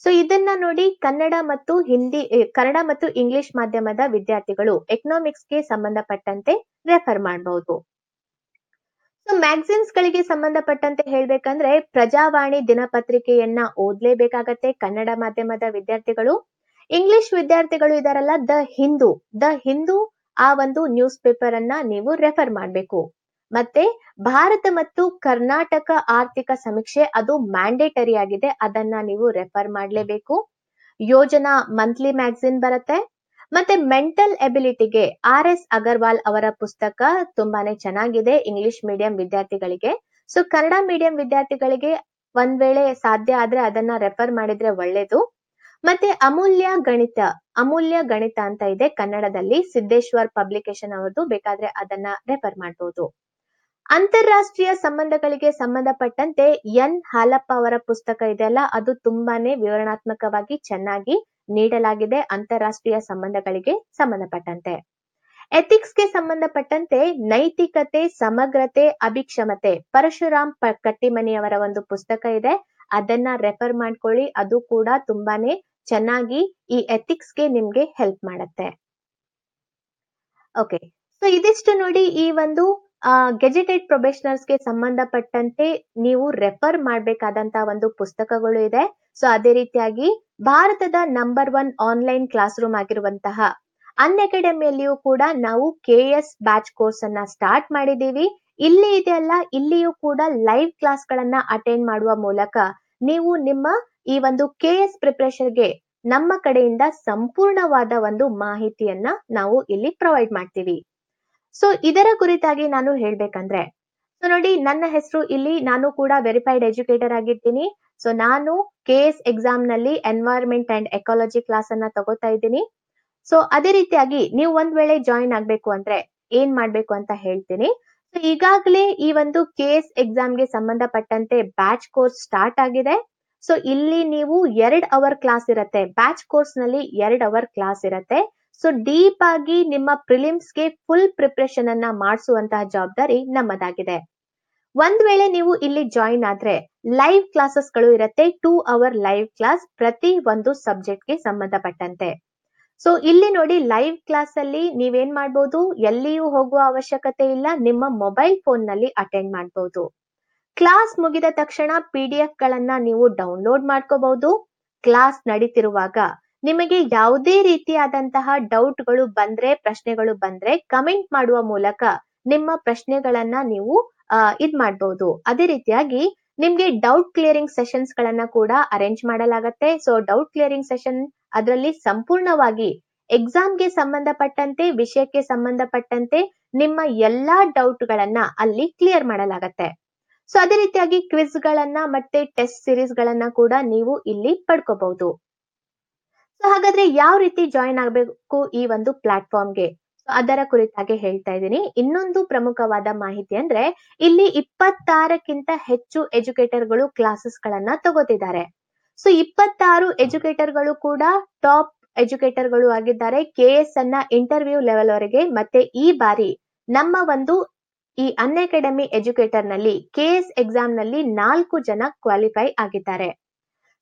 Speaker 1: ಸೊ ಇದನ್ನ ನೋಡಿ ಕನ್ನಡ ಮತ್ತು ಹಿಂದಿ ಕನ್ನಡ ಮತ್ತು ಇಂಗ್ಲಿಷ್ ಮಾಧ್ಯಮದ ವಿದ್ಯಾರ್ಥಿಗಳು ಎಕನಾಮಿಕ್ಸ್ಗೆ ಸಂಬಂಧಪಟ್ಟಂತೆ ರೆಫರ್ ಮಾಡಬಹುದು ಸೊ ಮ್ಯಾಗ್ಝಿನ್ಸ್ ಗಳಿಗೆ ಸಂಬಂಧಪಟ್ಟಂತೆ ಹೇಳ್ಬೇಕಂದ್ರೆ ಪ್ರಜಾವಾಣಿ ದಿನಪತ್ರಿಕೆಯನ್ನ ಓದ್ಲೇಬೇಕಾಗತ್ತೆ ಕನ್ನಡ ಮಾಧ್ಯಮದ ವಿದ್ಯಾರ್ಥಿಗಳು ಇಂಗ್ಲಿಷ್ ವಿದ್ಯಾರ್ಥಿಗಳು ಇದಾರಲ್ಲ ದ ಹಿಂದೂ ದ ಹಿಂದೂ ಆ ಒಂದು ನ್ಯೂಸ್ ಪೇಪರ್ ಅನ್ನ ನೀವು ರೆಫರ್ ಮಾಡಬೇಕು ಮತ್ತೆ ಭಾರತ ಮತ್ತು ಕರ್ನಾಟಕ ಆರ್ಥಿಕ ಸಮೀಕ್ಷೆ ಅದು ಮ್ಯಾಂಡೇಟರಿ ಆಗಿದೆ ಅದನ್ನ ನೀವು ರೆಫರ್ ಮಾಡಲೇಬೇಕು ಯೋಜನಾ ಮಂತ್ಲಿ ಮ್ಯಾಗ್ಝಿನ್ ಬರುತ್ತೆ ಮತ್ತೆ ಮೆಂಟಲ್ ಎಬಿಲಿಟಿಗೆ ಆರ್ ಎಸ್ ಅಗರ್ವಾಲ್ ಅವರ ಪುಸ್ತಕ ತುಂಬಾನೇ ಚೆನ್ನಾಗಿದೆ ಇಂಗ್ಲಿಷ್ ಮೀಡಿಯಂ ವಿದ್ಯಾರ್ಥಿಗಳಿಗೆ ಸೊ ಕನ್ನಡ ಮೀಡಿಯಂ ವಿದ್ಯಾರ್ಥಿಗಳಿಗೆ ಒಂದ್ ವೇಳೆ ಸಾಧ್ಯ ಆದ್ರೆ ಅದನ್ನ ರೆಫರ್ ಮಾಡಿದ್ರೆ ಒಳ್ಳೇದು ಮತ್ತೆ ಅಮೂಲ್ಯ ಗಣಿತ ಅಮೂಲ್ಯ ಗಣಿತ ಅಂತ ಇದೆ ಕನ್ನಡದಲ್ಲಿ ಸಿದ್ದೇಶ್ವರ್ ಪಬ್ಲಿಕೇಶನ್ ಅವರದು ಬೇಕಾದ್ರೆ ಅದನ್ನ ರೆಫರ್ ಮಾಡಬಹುದು ಅಂತಾರಾಷ್ಟ್ರೀಯ ಸಂಬಂಧಗಳಿಗೆ ಸಂಬಂಧಪಟ್ಟಂತೆ ಎನ್ ಹಾಲಪ್ಪ ಅವರ ಪುಸ್ತಕ ಇದೆಯಲ್ಲ ಅದು ತುಂಬಾನೇ ವಿವರಣಾತ್ಮಕವಾಗಿ ಚೆನ್ನಾಗಿ ನೀಡಲಾಗಿದೆ ಅಂತಾರಾಷ್ಟ್ರೀಯ ಸಂಬಂಧಗಳಿಗೆ ಸಂಬಂಧಪಟ್ಟಂತೆ ಎಥಿಕ್ಸ್ಗೆ ಸಂಬಂಧಪಟ್ಟಂತೆ ನೈತಿಕತೆ ಸಮಗ್ರತೆ ಅಭಿಕ್ಷಮತೆ ಪರಶುರಾಮ್ ಅವರ ಒಂದು ಪುಸ್ತಕ ಇದೆ ಅದನ್ನ ರೆಫರ್ ಮಾಡ್ಕೊಳ್ಳಿ ಅದು ಕೂಡ ತುಂಬಾನೇ ಚೆನ್ನಾಗಿ ಈ ಎಥಿಕ್ಸ್ಗೆ ನಿಮ್ಗೆ ಹೆಲ್ಪ್ ಮಾಡತ್ತೆ ಓಕೆ ಸೊ ಇದಿಷ್ಟು ನೋಡಿ ಈ ಒಂದು ಆ ಗೆಜೆಟೆಡ್ ಪ್ರೊಬೇಷನರ್ಸ್ ಗೆ ಸಂಬಂಧಪಟ್ಟಂತೆ ನೀವು ರೆಫರ್ ಮಾಡಬೇಕಾದಂತಹ ಒಂದು ಪುಸ್ತಕಗಳು ಇದೆ ಸೊ ಅದೇ ರೀತಿಯಾಗಿ ಭಾರತದ number one online classroom ಆಗಿರುವಂತಹ ಅನ್ ಅಕಾಡೆಮಿಯಲ್ಲಿಯೂ ಕೂಡ ನಾವು ಕೆ ಎಸ್ ಬ್ಯಾಚ್ ಕೋರ್ಸ್ ಅನ್ನ ಸ್ಟಾರ್ಟ್ ಮಾಡಿದೀವಿ ಇಲ್ಲಿ ಇದೆ ಅಲ್ಲ ಇಲ್ಲಿಯೂ ಕೂಡ ಲೈವ್ ಕ್ಲಾಸ್ ಗಳನ್ನ ಅಟೆಂಡ್ ಮಾಡುವ ಮೂಲಕ ನೀವು ನಿಮ್ಮ ಈ ಒಂದು ಕೆ ಎಸ್ ಪ್ರಿಪ್ರೇಷನ್ಗೆ ನಮ್ಮ ಕಡೆಯಿಂದ ಸಂಪೂರ್ಣವಾದ ಒಂದು ಮಾಹಿತಿಯನ್ನ ನಾವು ಇಲ್ಲಿ ಪ್ರೊವೈಡ್ ಮಾಡ್ತೀವಿ ಸೊ ಇದರ ಕುರಿತಾಗಿ ನಾನು ಹೇಳ್ಬೇಕಂದ್ರೆ ಸೊ ನೋಡಿ ನನ್ನ ಹೆಸರು ಇಲ್ಲಿ ನಾನು ಕೂಡ ವೆರಿಫೈಡ್ ಎಜುಕೇಟರ್ ಆಗಿರ್ತೀನಿ ಸೊ ನಾನು ಕೆ ಎಸ್ ಎಕ್ಸಾಮ್ ನಲ್ಲಿ ಎನ್ವೈರ್ಮೆಂಟ್ ಅಂಡ್ ಎಕಾಲಜಿ ಕ್ಲಾಸ್ ಅನ್ನ ತಗೋತಾ ಇದ್ದೀನಿ ಸೊ ಅದೇ ರೀತಿಯಾಗಿ ನೀವು ಒಂದ್ ವೇಳೆ ಜಾಯಿನ್ ಆಗ್ಬೇಕು ಅಂದ್ರೆ ಏನ್ ಮಾಡ್ಬೇಕು ಅಂತ ಹೇಳ್ತೀನಿ ಸೊ ಈಗಾಗಲೇ ಈ ಒಂದು ಕೆ ಎಸ್ ಎಕ್ಸಾಮ್ಗೆ ಸಂಬಂಧಪಟ್ಟಂತೆ ಬ್ಯಾಚ್ ಕೋರ್ಸ್ ಸ್ಟಾರ್ಟ್ ಆಗಿದೆ ಸೊ ಇಲ್ಲಿ ನೀವು ಎರಡ್ ಅವರ್ ಕ್ಲಾಸ್ ಇರತ್ತೆ ಬ್ಯಾಚ್ ಕೋರ್ಸ್ ನಲ್ಲಿ ಎರಡ್ ಅವರ್ ಕ್ಲಾಸ್ ಇರತ್ತೆ ಸೊ ಡೀಪ್ ಆಗಿ ನಿಮ್ಮ ಪ್ರಿಲಿಮ್ಸ್ ಗೆ ಫುಲ್ ಪ್ರಿಪ್ರೇಷನ್ ಅನ್ನ ಮಾಡಿಸುವಂತಹ ಜವಾಬ್ದಾರಿ ನಮ್ಮದಾಗಿದೆ ಒಂದ್ ವೇಳೆ ನೀವು ಇಲ್ಲಿ ಜಾಯಿನ್ ಆದ್ರೆ ಲೈವ್ ಕ್ಲಾಸಸ್ ಗಳು ಇರುತ್ತೆ ಟೂ ಅವರ್ ಲೈವ್ ಕ್ಲಾಸ್ ಪ್ರತಿ ಒಂದು ಸಬ್ಜೆಕ್ಟ್ ಗೆ ಸಂಬಂಧಪಟ್ಟಂತೆ ಸೊ ಇಲ್ಲಿ ನೋಡಿ ಲೈವ್ ಕ್ಲಾಸ್ ಅಲ್ಲಿ ನೀವೇನ್ ಮಾಡ್ಬೋದು ಎಲ್ಲಿಯೂ ಹೋಗುವ ಅವಶ್ಯಕತೆ ಇಲ್ಲ ನಿಮ್ಮ ಮೊಬೈಲ್ ಫೋನ್ ನಲ್ಲಿ ಅಟೆಂಡ್ ಮಾಡಬಹುದು ಕ್ಲಾಸ್ ಮುಗಿದ ತಕ್ಷಣ ಪಿ ಡಿ ಎಫ್ ಗಳನ್ನ ನೀವು ಡೌನ್ಲೋಡ್ ಮಾಡ್ಕೋಬಹುದು ಕ್ಲಾಸ್ ನಡೀತಿರುವಾಗ ನಿಮಗೆ ಯಾವುದೇ ರೀತಿಯಾದಂತಹ ಡೌಟ್ಗಳು ಬಂದ್ರೆ ಪ್ರಶ್ನೆಗಳು ಬಂದ್ರೆ ಕಮೆಂಟ್ ಮಾಡುವ ಮೂಲಕ ನಿಮ್ಮ ಪ್ರಶ್ನೆಗಳನ್ನ ನೀವು ಇದ್ ಮಾಡ್ಬೋದು ಅದೇ ರೀತಿಯಾಗಿ ನಿಮ್ಗೆ ಡೌಟ್ ಕ್ಲಿಯರಿಂಗ್ ಸೆಷನ್ಸ್ ಗಳನ್ನ ಕೂಡ ಅರೇಂಜ್ ಮಾಡಲಾಗತ್ತೆ ಸೊ ಡೌಟ್ ಕ್ಲಿಯರಿಂಗ್ ಸೆಷನ್ ಅದರಲ್ಲಿ ಸಂಪೂರ್ಣವಾಗಿ ಎಕ್ಸಾಮ್ಗೆ ಸಂಬಂಧಪಟ್ಟಂತೆ ವಿಷಯಕ್ಕೆ ಸಂಬಂಧಪಟ್ಟಂತೆ ನಿಮ್ಮ ಎಲ್ಲಾ ಡೌಟ್ ಗಳನ್ನ ಅಲ್ಲಿ ಕ್ಲಿಯರ್ ಮಾಡಲಾಗತ್ತೆ ಸೊ ಅದೇ ರೀತಿಯಾಗಿ ಕ್ವಿಜ್ ಗಳನ್ನ ಮತ್ತೆ ಟೆಸ್ಟ್ ಸಿರೀಸ್ ಗಳನ್ನ ಕೂಡ ನೀವು ಇಲ್ಲಿ ಪಡ್ಕೋಬಹುದು ಸೊ ಹಾಗಾದ್ರೆ ಯಾವ ರೀತಿ ಜಾಯಿನ್ ಆಗಬೇಕು ಈ ಒಂದು ಪ್ಲಾಟ್ಫಾರ್ಮ್ಗೆ ಅದರ ಕುರಿತಾಗಿ ಹೇಳ್ತಾ ಇದ್ದೀನಿ ಇನ್ನೊಂದು ಪ್ರಮುಖವಾದ ಮಾಹಿತಿ ಅಂದ್ರೆ ಇಲ್ಲಿ ಇಪ್ಪತ್ತಾರಕ್ಕಿಂತ ಹೆಚ್ಚು ಎಜುಕೇಟರ್ಗಳು ಕ್ಲಾಸಸ್ ಗಳನ್ನ ತಗೋತಿದ್ದಾರೆ ಸೊ ಇಪ್ಪತ್ತಾರು ಗಳು ಕೂಡ ಟಾಪ್ ಗಳು ಆಗಿದ್ದಾರೆ ಕೆ ಎಸ್ ಅನ್ನ ಇಂಟರ್ವ್ಯೂ ಲೆವೆಲ್ ವರೆಗೆ ಮತ್ತೆ ಈ ಬಾರಿ ನಮ್ಮ ಒಂದು ಈ ಅನ್ ಅಕಾಡೆಮಿ ಎಜುಕೇಟರ್ ನಲ್ಲಿ ಕೆ ಎಸ್ ಎಕ್ಸಾಮ್ ನಲ್ಲಿ ನಾಲ್ಕು ಜನ ಕ್ವಾಲಿಫೈ ಆಗಿದ್ದಾರೆ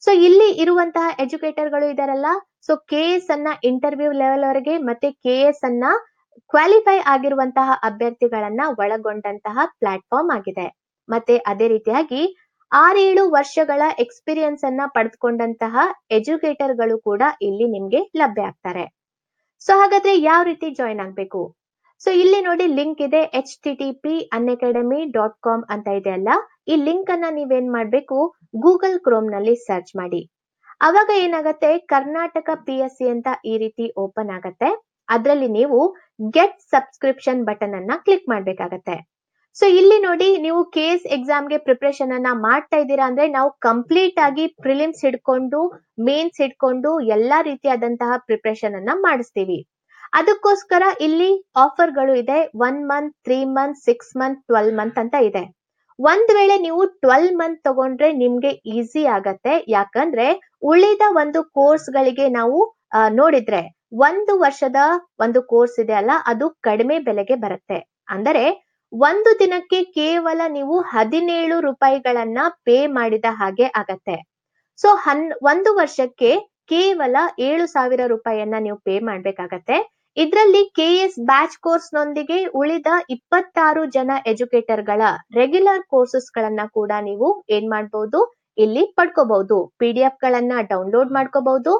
Speaker 1: ಸೊ ಇಲ್ಲಿ ಇರುವಂತಹ ಗಳು ಇದಾರಲ್ಲ ಸೊ ಕೆ ಎಸ್ ಅನ್ನ ಇಂಟರ್ವ್ಯೂ ಲೆವೆಲ್ ವರೆಗೆ ಮತ್ತೆ ಕೆ ಎಸ್ ಅನ್ನ ಕ್ವಾಲಿಫೈ ಆಗಿರುವಂತಹ ಅಭ್ಯರ್ಥಿಗಳನ್ನ ಒಳಗೊಂಡಂತಹ ಪ್ಲಾಟ್ಫಾರ್ಮ್ ಆಗಿದೆ ಮತ್ತೆ ಅದೇ ರೀತಿಯಾಗಿ ಆರೇಳು ವರ್ಷಗಳ ಎಕ್ಸ್ಪೀರಿಯನ್ಸ್ ಅನ್ನ ಪಡೆದುಕೊಂಡಂತಹ ಗಳು ಕೂಡ ಇಲ್ಲಿ ನಿಮ್ಗೆ ಲಭ್ಯ ಆಗ್ತಾರೆ ಸೊ ಹಾಗಾದ್ರೆ ಯಾವ ರೀತಿ ಜಾಯಿನ್ ಆಗ್ಬೇಕು ಸೊ ಇಲ್ಲಿ ನೋಡಿ ಲಿಂಕ್ ಇದೆ ಎಚ್ ಟಿ ಟಿ ಪಿ ಅನ್ ಡಾಟ್ ಕಾಮ್ ಅಂತ ಇದೆ ಅಲ್ಲ ಈ ಲಿಂಕ್ ಅನ್ನ ನೀವೇನ್ ಮಾಡ್ಬೇಕು ಗೂಗಲ್ ಕ್ರೋಮ್ ನಲ್ಲಿ ಸರ್ಚ್ ಮಾಡಿ ಅವಾಗ ಏನಾಗತ್ತೆ ಕರ್ನಾಟಕ ಪಿ ಎಸ್ ಸಿ ಅಂತ ಈ ರೀತಿ ಓಪನ್ ಆಗತ್ತೆ ಅದರಲ್ಲಿ ನೀವು ಗೆಟ್ ಸಬ್ಸ್ಕ್ರಿಪ್ಷನ್ ಬಟನ್ ಅನ್ನ ಕ್ಲಿಕ್ ಮಾಡ್ಬೇಕಾಗತ್ತೆ ಸೊ ಇಲ್ಲಿ ನೋಡಿ ನೀವು ಕೇಸ್ ಎಕ್ಸಾಮ್ ಗೆ ಪ್ರಿಪರೇಷನ್ ಅನ್ನ ಮಾಡ್ತಾ ಇದ್ದೀರಾ ಅಂದ್ರೆ ನಾವು ಕಂಪ್ಲೀಟ್ ಆಗಿ ಪ್ರಿಲಿಮ್ಸ್ ಹಿಡ್ಕೊಂಡು ಮೇನ್ಸ್ ಹಿಡ್ಕೊಂಡು ಎಲ್ಲಾ ರೀತಿಯಾದಂತಹ ಪ್ರಿಪ್ರೇಷನ್ ಅನ್ನ ಮಾಡಿಸ್ತೀವಿ ಅದಕ್ಕೋಸ್ಕರ ಇಲ್ಲಿ ಆಫರ್ಗಳು ಇದೆ one month three month six month twelve month ಅಂತ ಇದೆ ಒಂದ್ ವೇಳೆ ನೀವು ಟ್ವೆಲ್ ಮಂತ್ ತಗೊಂಡ್ರೆ ನಿಮ್ಗೆ ಈಸಿ ಆಗತ್ತೆ ಯಾಕಂದ್ರೆ ಉಳಿದ ಒಂದು ಕೋರ್ಸ್ ಗಳಿಗೆ ನಾವು ನೋಡಿದ್ರೆ ಒಂದು ವರ್ಷದ ಒಂದು ಕೋರ್ಸ್ ಇದೆ ಅಲ್ಲ ಅದು ಕಡಿಮೆ ಬೆಲೆಗೆ ಬರುತ್ತೆ ಅಂದರೆ ಒಂದು ದಿನಕ್ಕೆ ಕೇವಲ ನೀವು ಹದಿನೇಳು ರೂಪಾಯಿಗಳನ್ನ ಪೇ ಮಾಡಿದ ಹಾಗೆ ಆಗತ್ತೆ ಸೊ ಹನ್ ಒಂದು ವರ್ಷಕ್ಕೆ ಕೇವಲ ಏಳು ಸಾವಿರ ರೂಪಾಯಿಯನ್ನ ನೀವು ಪೇ ಮಾಡ್ಬೇಕಾಗತ್ತೆ ಇದ್ರಲ್ಲಿ ಕೆಎಸ್ ಬ್ಯಾಚ್ ಕೋರ್ಸ್ ನೊಂದಿಗೆ ಉಳಿದ ಇಪ್ಪತ್ತಾರು ಜನ ಎಜುಕೇಟರ್ ಗಳ ರೆಗ್ಯುಲರ್ ಕೋರ್ಸಸ್ ಗಳನ್ನ ಕೂಡ ನೀವು ಏನ್ ಮಾಡಬಹುದು ಇಲ್ಲಿ ಪಡ್ಕೋಬಹುದು ಪಿ ಡಿ ಎಫ್ ಗಳನ್ನ ಡೌನ್ಲೋಡ್ ಮಾಡ್ಕೋಬಹುದು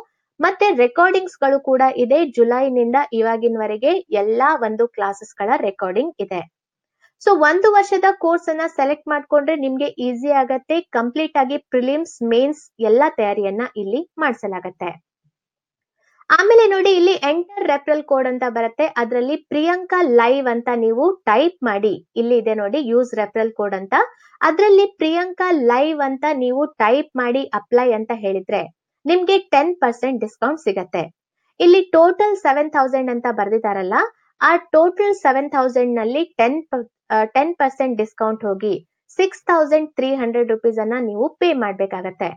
Speaker 1: ಮತ್ತೆ ರೆಕಾರ್ಡಿಂಗ್ಸ್ ಗಳು ಕೂಡ ಇದೆ ಜುಲೈನಿಂದ ಇವಾಗಿನವರೆಗೆ ಎಲ್ಲಾ ಒಂದು ಕ್ಲಾಸಸ್ ಗಳ ರೆಕಾರ್ಡಿಂಗ್ ಇದೆ ಸೊ ಒಂದು ವರ್ಷದ ಕೋರ್ಸ್ ಅನ್ನ ಸೆಲೆಕ್ಟ್ ಮಾಡ್ಕೊಂಡ್ರೆ ನಿಮ್ಗೆ ಈಸಿ ಆಗತ್ತೆ ಕಂಪ್ಲೀಟ್ ಆಗಿ ಪ್ರಿಲಿಮ್ಸ್ ಮೇನ್ಸ್ ಎಲ್ಲಾ ತಯಾರಿಯನ್ನ ಇಲ್ಲಿ ಮಾಡಿಸಲಾಗತ್ತೆ ಆಮೇಲೆ ನೋಡಿ ಇಲ್ಲಿ ಎಂಟರ್ ರೆಫರಲ್ ಕೋಡ್ ಅಂತ ಬರುತ್ತೆ ಅದರಲ್ಲಿ ಪ್ರಿಯಾಂಕಾ ಲೈವ್ ಅಂತ ನೀವು ಟೈಪ್ ಮಾಡಿ ಇಲ್ಲಿ ಇದೆ ನೋಡಿ ಯೂಸ್ ರೆಫರಲ್ ಕೋಡ್ ಅಂತ ಅದರಲ್ಲಿ ಪ್ರಿಯಾಂಕಾ ಲೈವ್ ಅಂತ ನೀವು ಟೈಪ್ ಮಾಡಿ ಅಪ್ಲೈ ಅಂತ ಹೇಳಿದ್ರೆ ನಿಮ್ಗೆ ಟೆನ್ ಪರ್ಸೆಂಟ್ ಡಿಸ್ಕೌಂಟ್ ಸಿಗತ್ತೆ ಇಲ್ಲಿ ಟೋಟಲ್ ಸೆವೆನ್ ಥೌಸಂಡ್ ಅಂತ ಬರ್ದಿದಾರಲ್ಲ ಆ ಟೋಟಲ್ ಸೆವೆನ್ ಥೌಸಂಡ್ ನಲ್ಲಿ ಟೆನ್ ಟೆನ್ ಪರ್ಸೆಂಟ್ ಡಿಸ್ಕೌಂಟ್ ಹೋಗಿ six thousand three hundred rupees ಅನ್ನ ನೀವು ಪೇ ಮಾಡ್ಬೇಕಾಗತ್ತೆ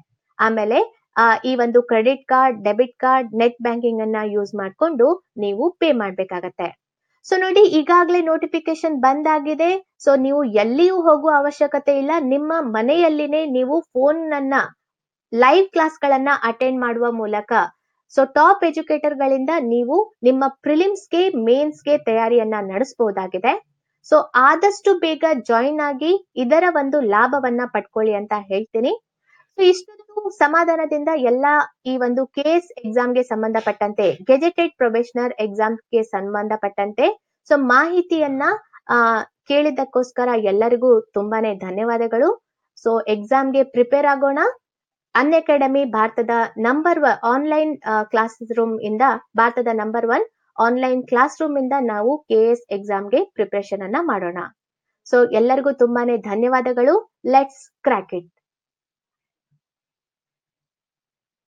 Speaker 1: ಆಮೇಲೆ ಆ ಈ ಒಂದು credit card debit card net banking ಅನ್ನ ಯೂಸ್ ಮಾಡಿಕೊಂಡು ನೀವು ಪೇ ಮಾಡ್ಬೇಕಾಗತ್ತೆ ಸೊ ನೋಡಿ ಈಗಾಗಲೇ ನೋಟಿಫಿಕೇಶನ್ ಬಂದಾಗಿದೆ ಸೊ ನೀವು ಎಲ್ಲಿಯೂ ಹೋಗುವ ಅವಶ್ಯಕತೆ ಇಲ್ಲ ನಿಮ್ಮ ಮನೆಯಲ್ಲಿನೇ ನೀವು ಫೋನ್ ಅನ್ನ ಲೈವ್ ಕ್ಲಾಸ್ ಗಳನ್ನ ಅಟೆಂಡ್ ಮಾಡುವ ಮೂಲಕ ಸೊ ಟಾಪ್ ಎಜುಕೇಟರ್ ಗಳಿಂದ ನೀವು ನಿಮ್ಮ ಮೇನ್ಸ್ ಗೆ ತಯಾರಿಯನ್ನ ನಡೆಸಬಹುದಾಗಿದೆ ಸೊ ಆದಷ್ಟು ಬೇಗ ಜಾಯಿನ್ ಆಗಿ ಇದರ ಒಂದು ಲಾಭವನ್ನ ಪಡ್ಕೊಳ್ಳಿ ಅಂತ ಹೇಳ್ತೀನಿ ಇಷ್ಟೊಂದು ಸಮಾಧಾನದಿಂದ ಎಲ್ಲ ಈ ಒಂದು ಕೇಸ್ ಎಕ್ಸಾಮ್ಗೆ ಸಂಬಂಧಪಟ್ಟಂತೆ ಗೆಜೆಟೆಡ್ ಪ್ರೊಬೇಷನರ್ ಎಕ್ಸಾಮ್ಗೆ ಸಂಬಂಧಪಟ್ಟಂತೆ ಸೊ ಮಾಹಿತಿಯನ್ನ ಕೇಳಿದ್ದಕ್ಕೋಸ್ಕರ ಎಲ್ಲರಿಗೂ ತುಂಬಾನೇ ಧನ್ಯವಾದಗಳು ಸೊ ಎಕ್ಸಾಮ್ಗೆ ಪ್ರಿಪೇರ್ ಆಗೋಣ ಅನ್ ಅಕಾಡೆಮಿ ಭಾರತದ number one online classroom ಇಂದ ಭಾರತದ number one online classroom ಇಂದ ನಾವು ಕೆ ಎಸ್ ಎಕ್ಸಾಮ್ಗೆ ಪ್ರಿಪರೇಷನ್ ಅನ್ನ ಮಾಡೋಣ ಸೊ ಎಲ್ಲರಿಗೂ ತುಂಬಾನೇ ಧನ್ಯವಾದಗಳು ಲೆಟ್ಸ್ ಕ್ರಾಕ್ ಇಟ್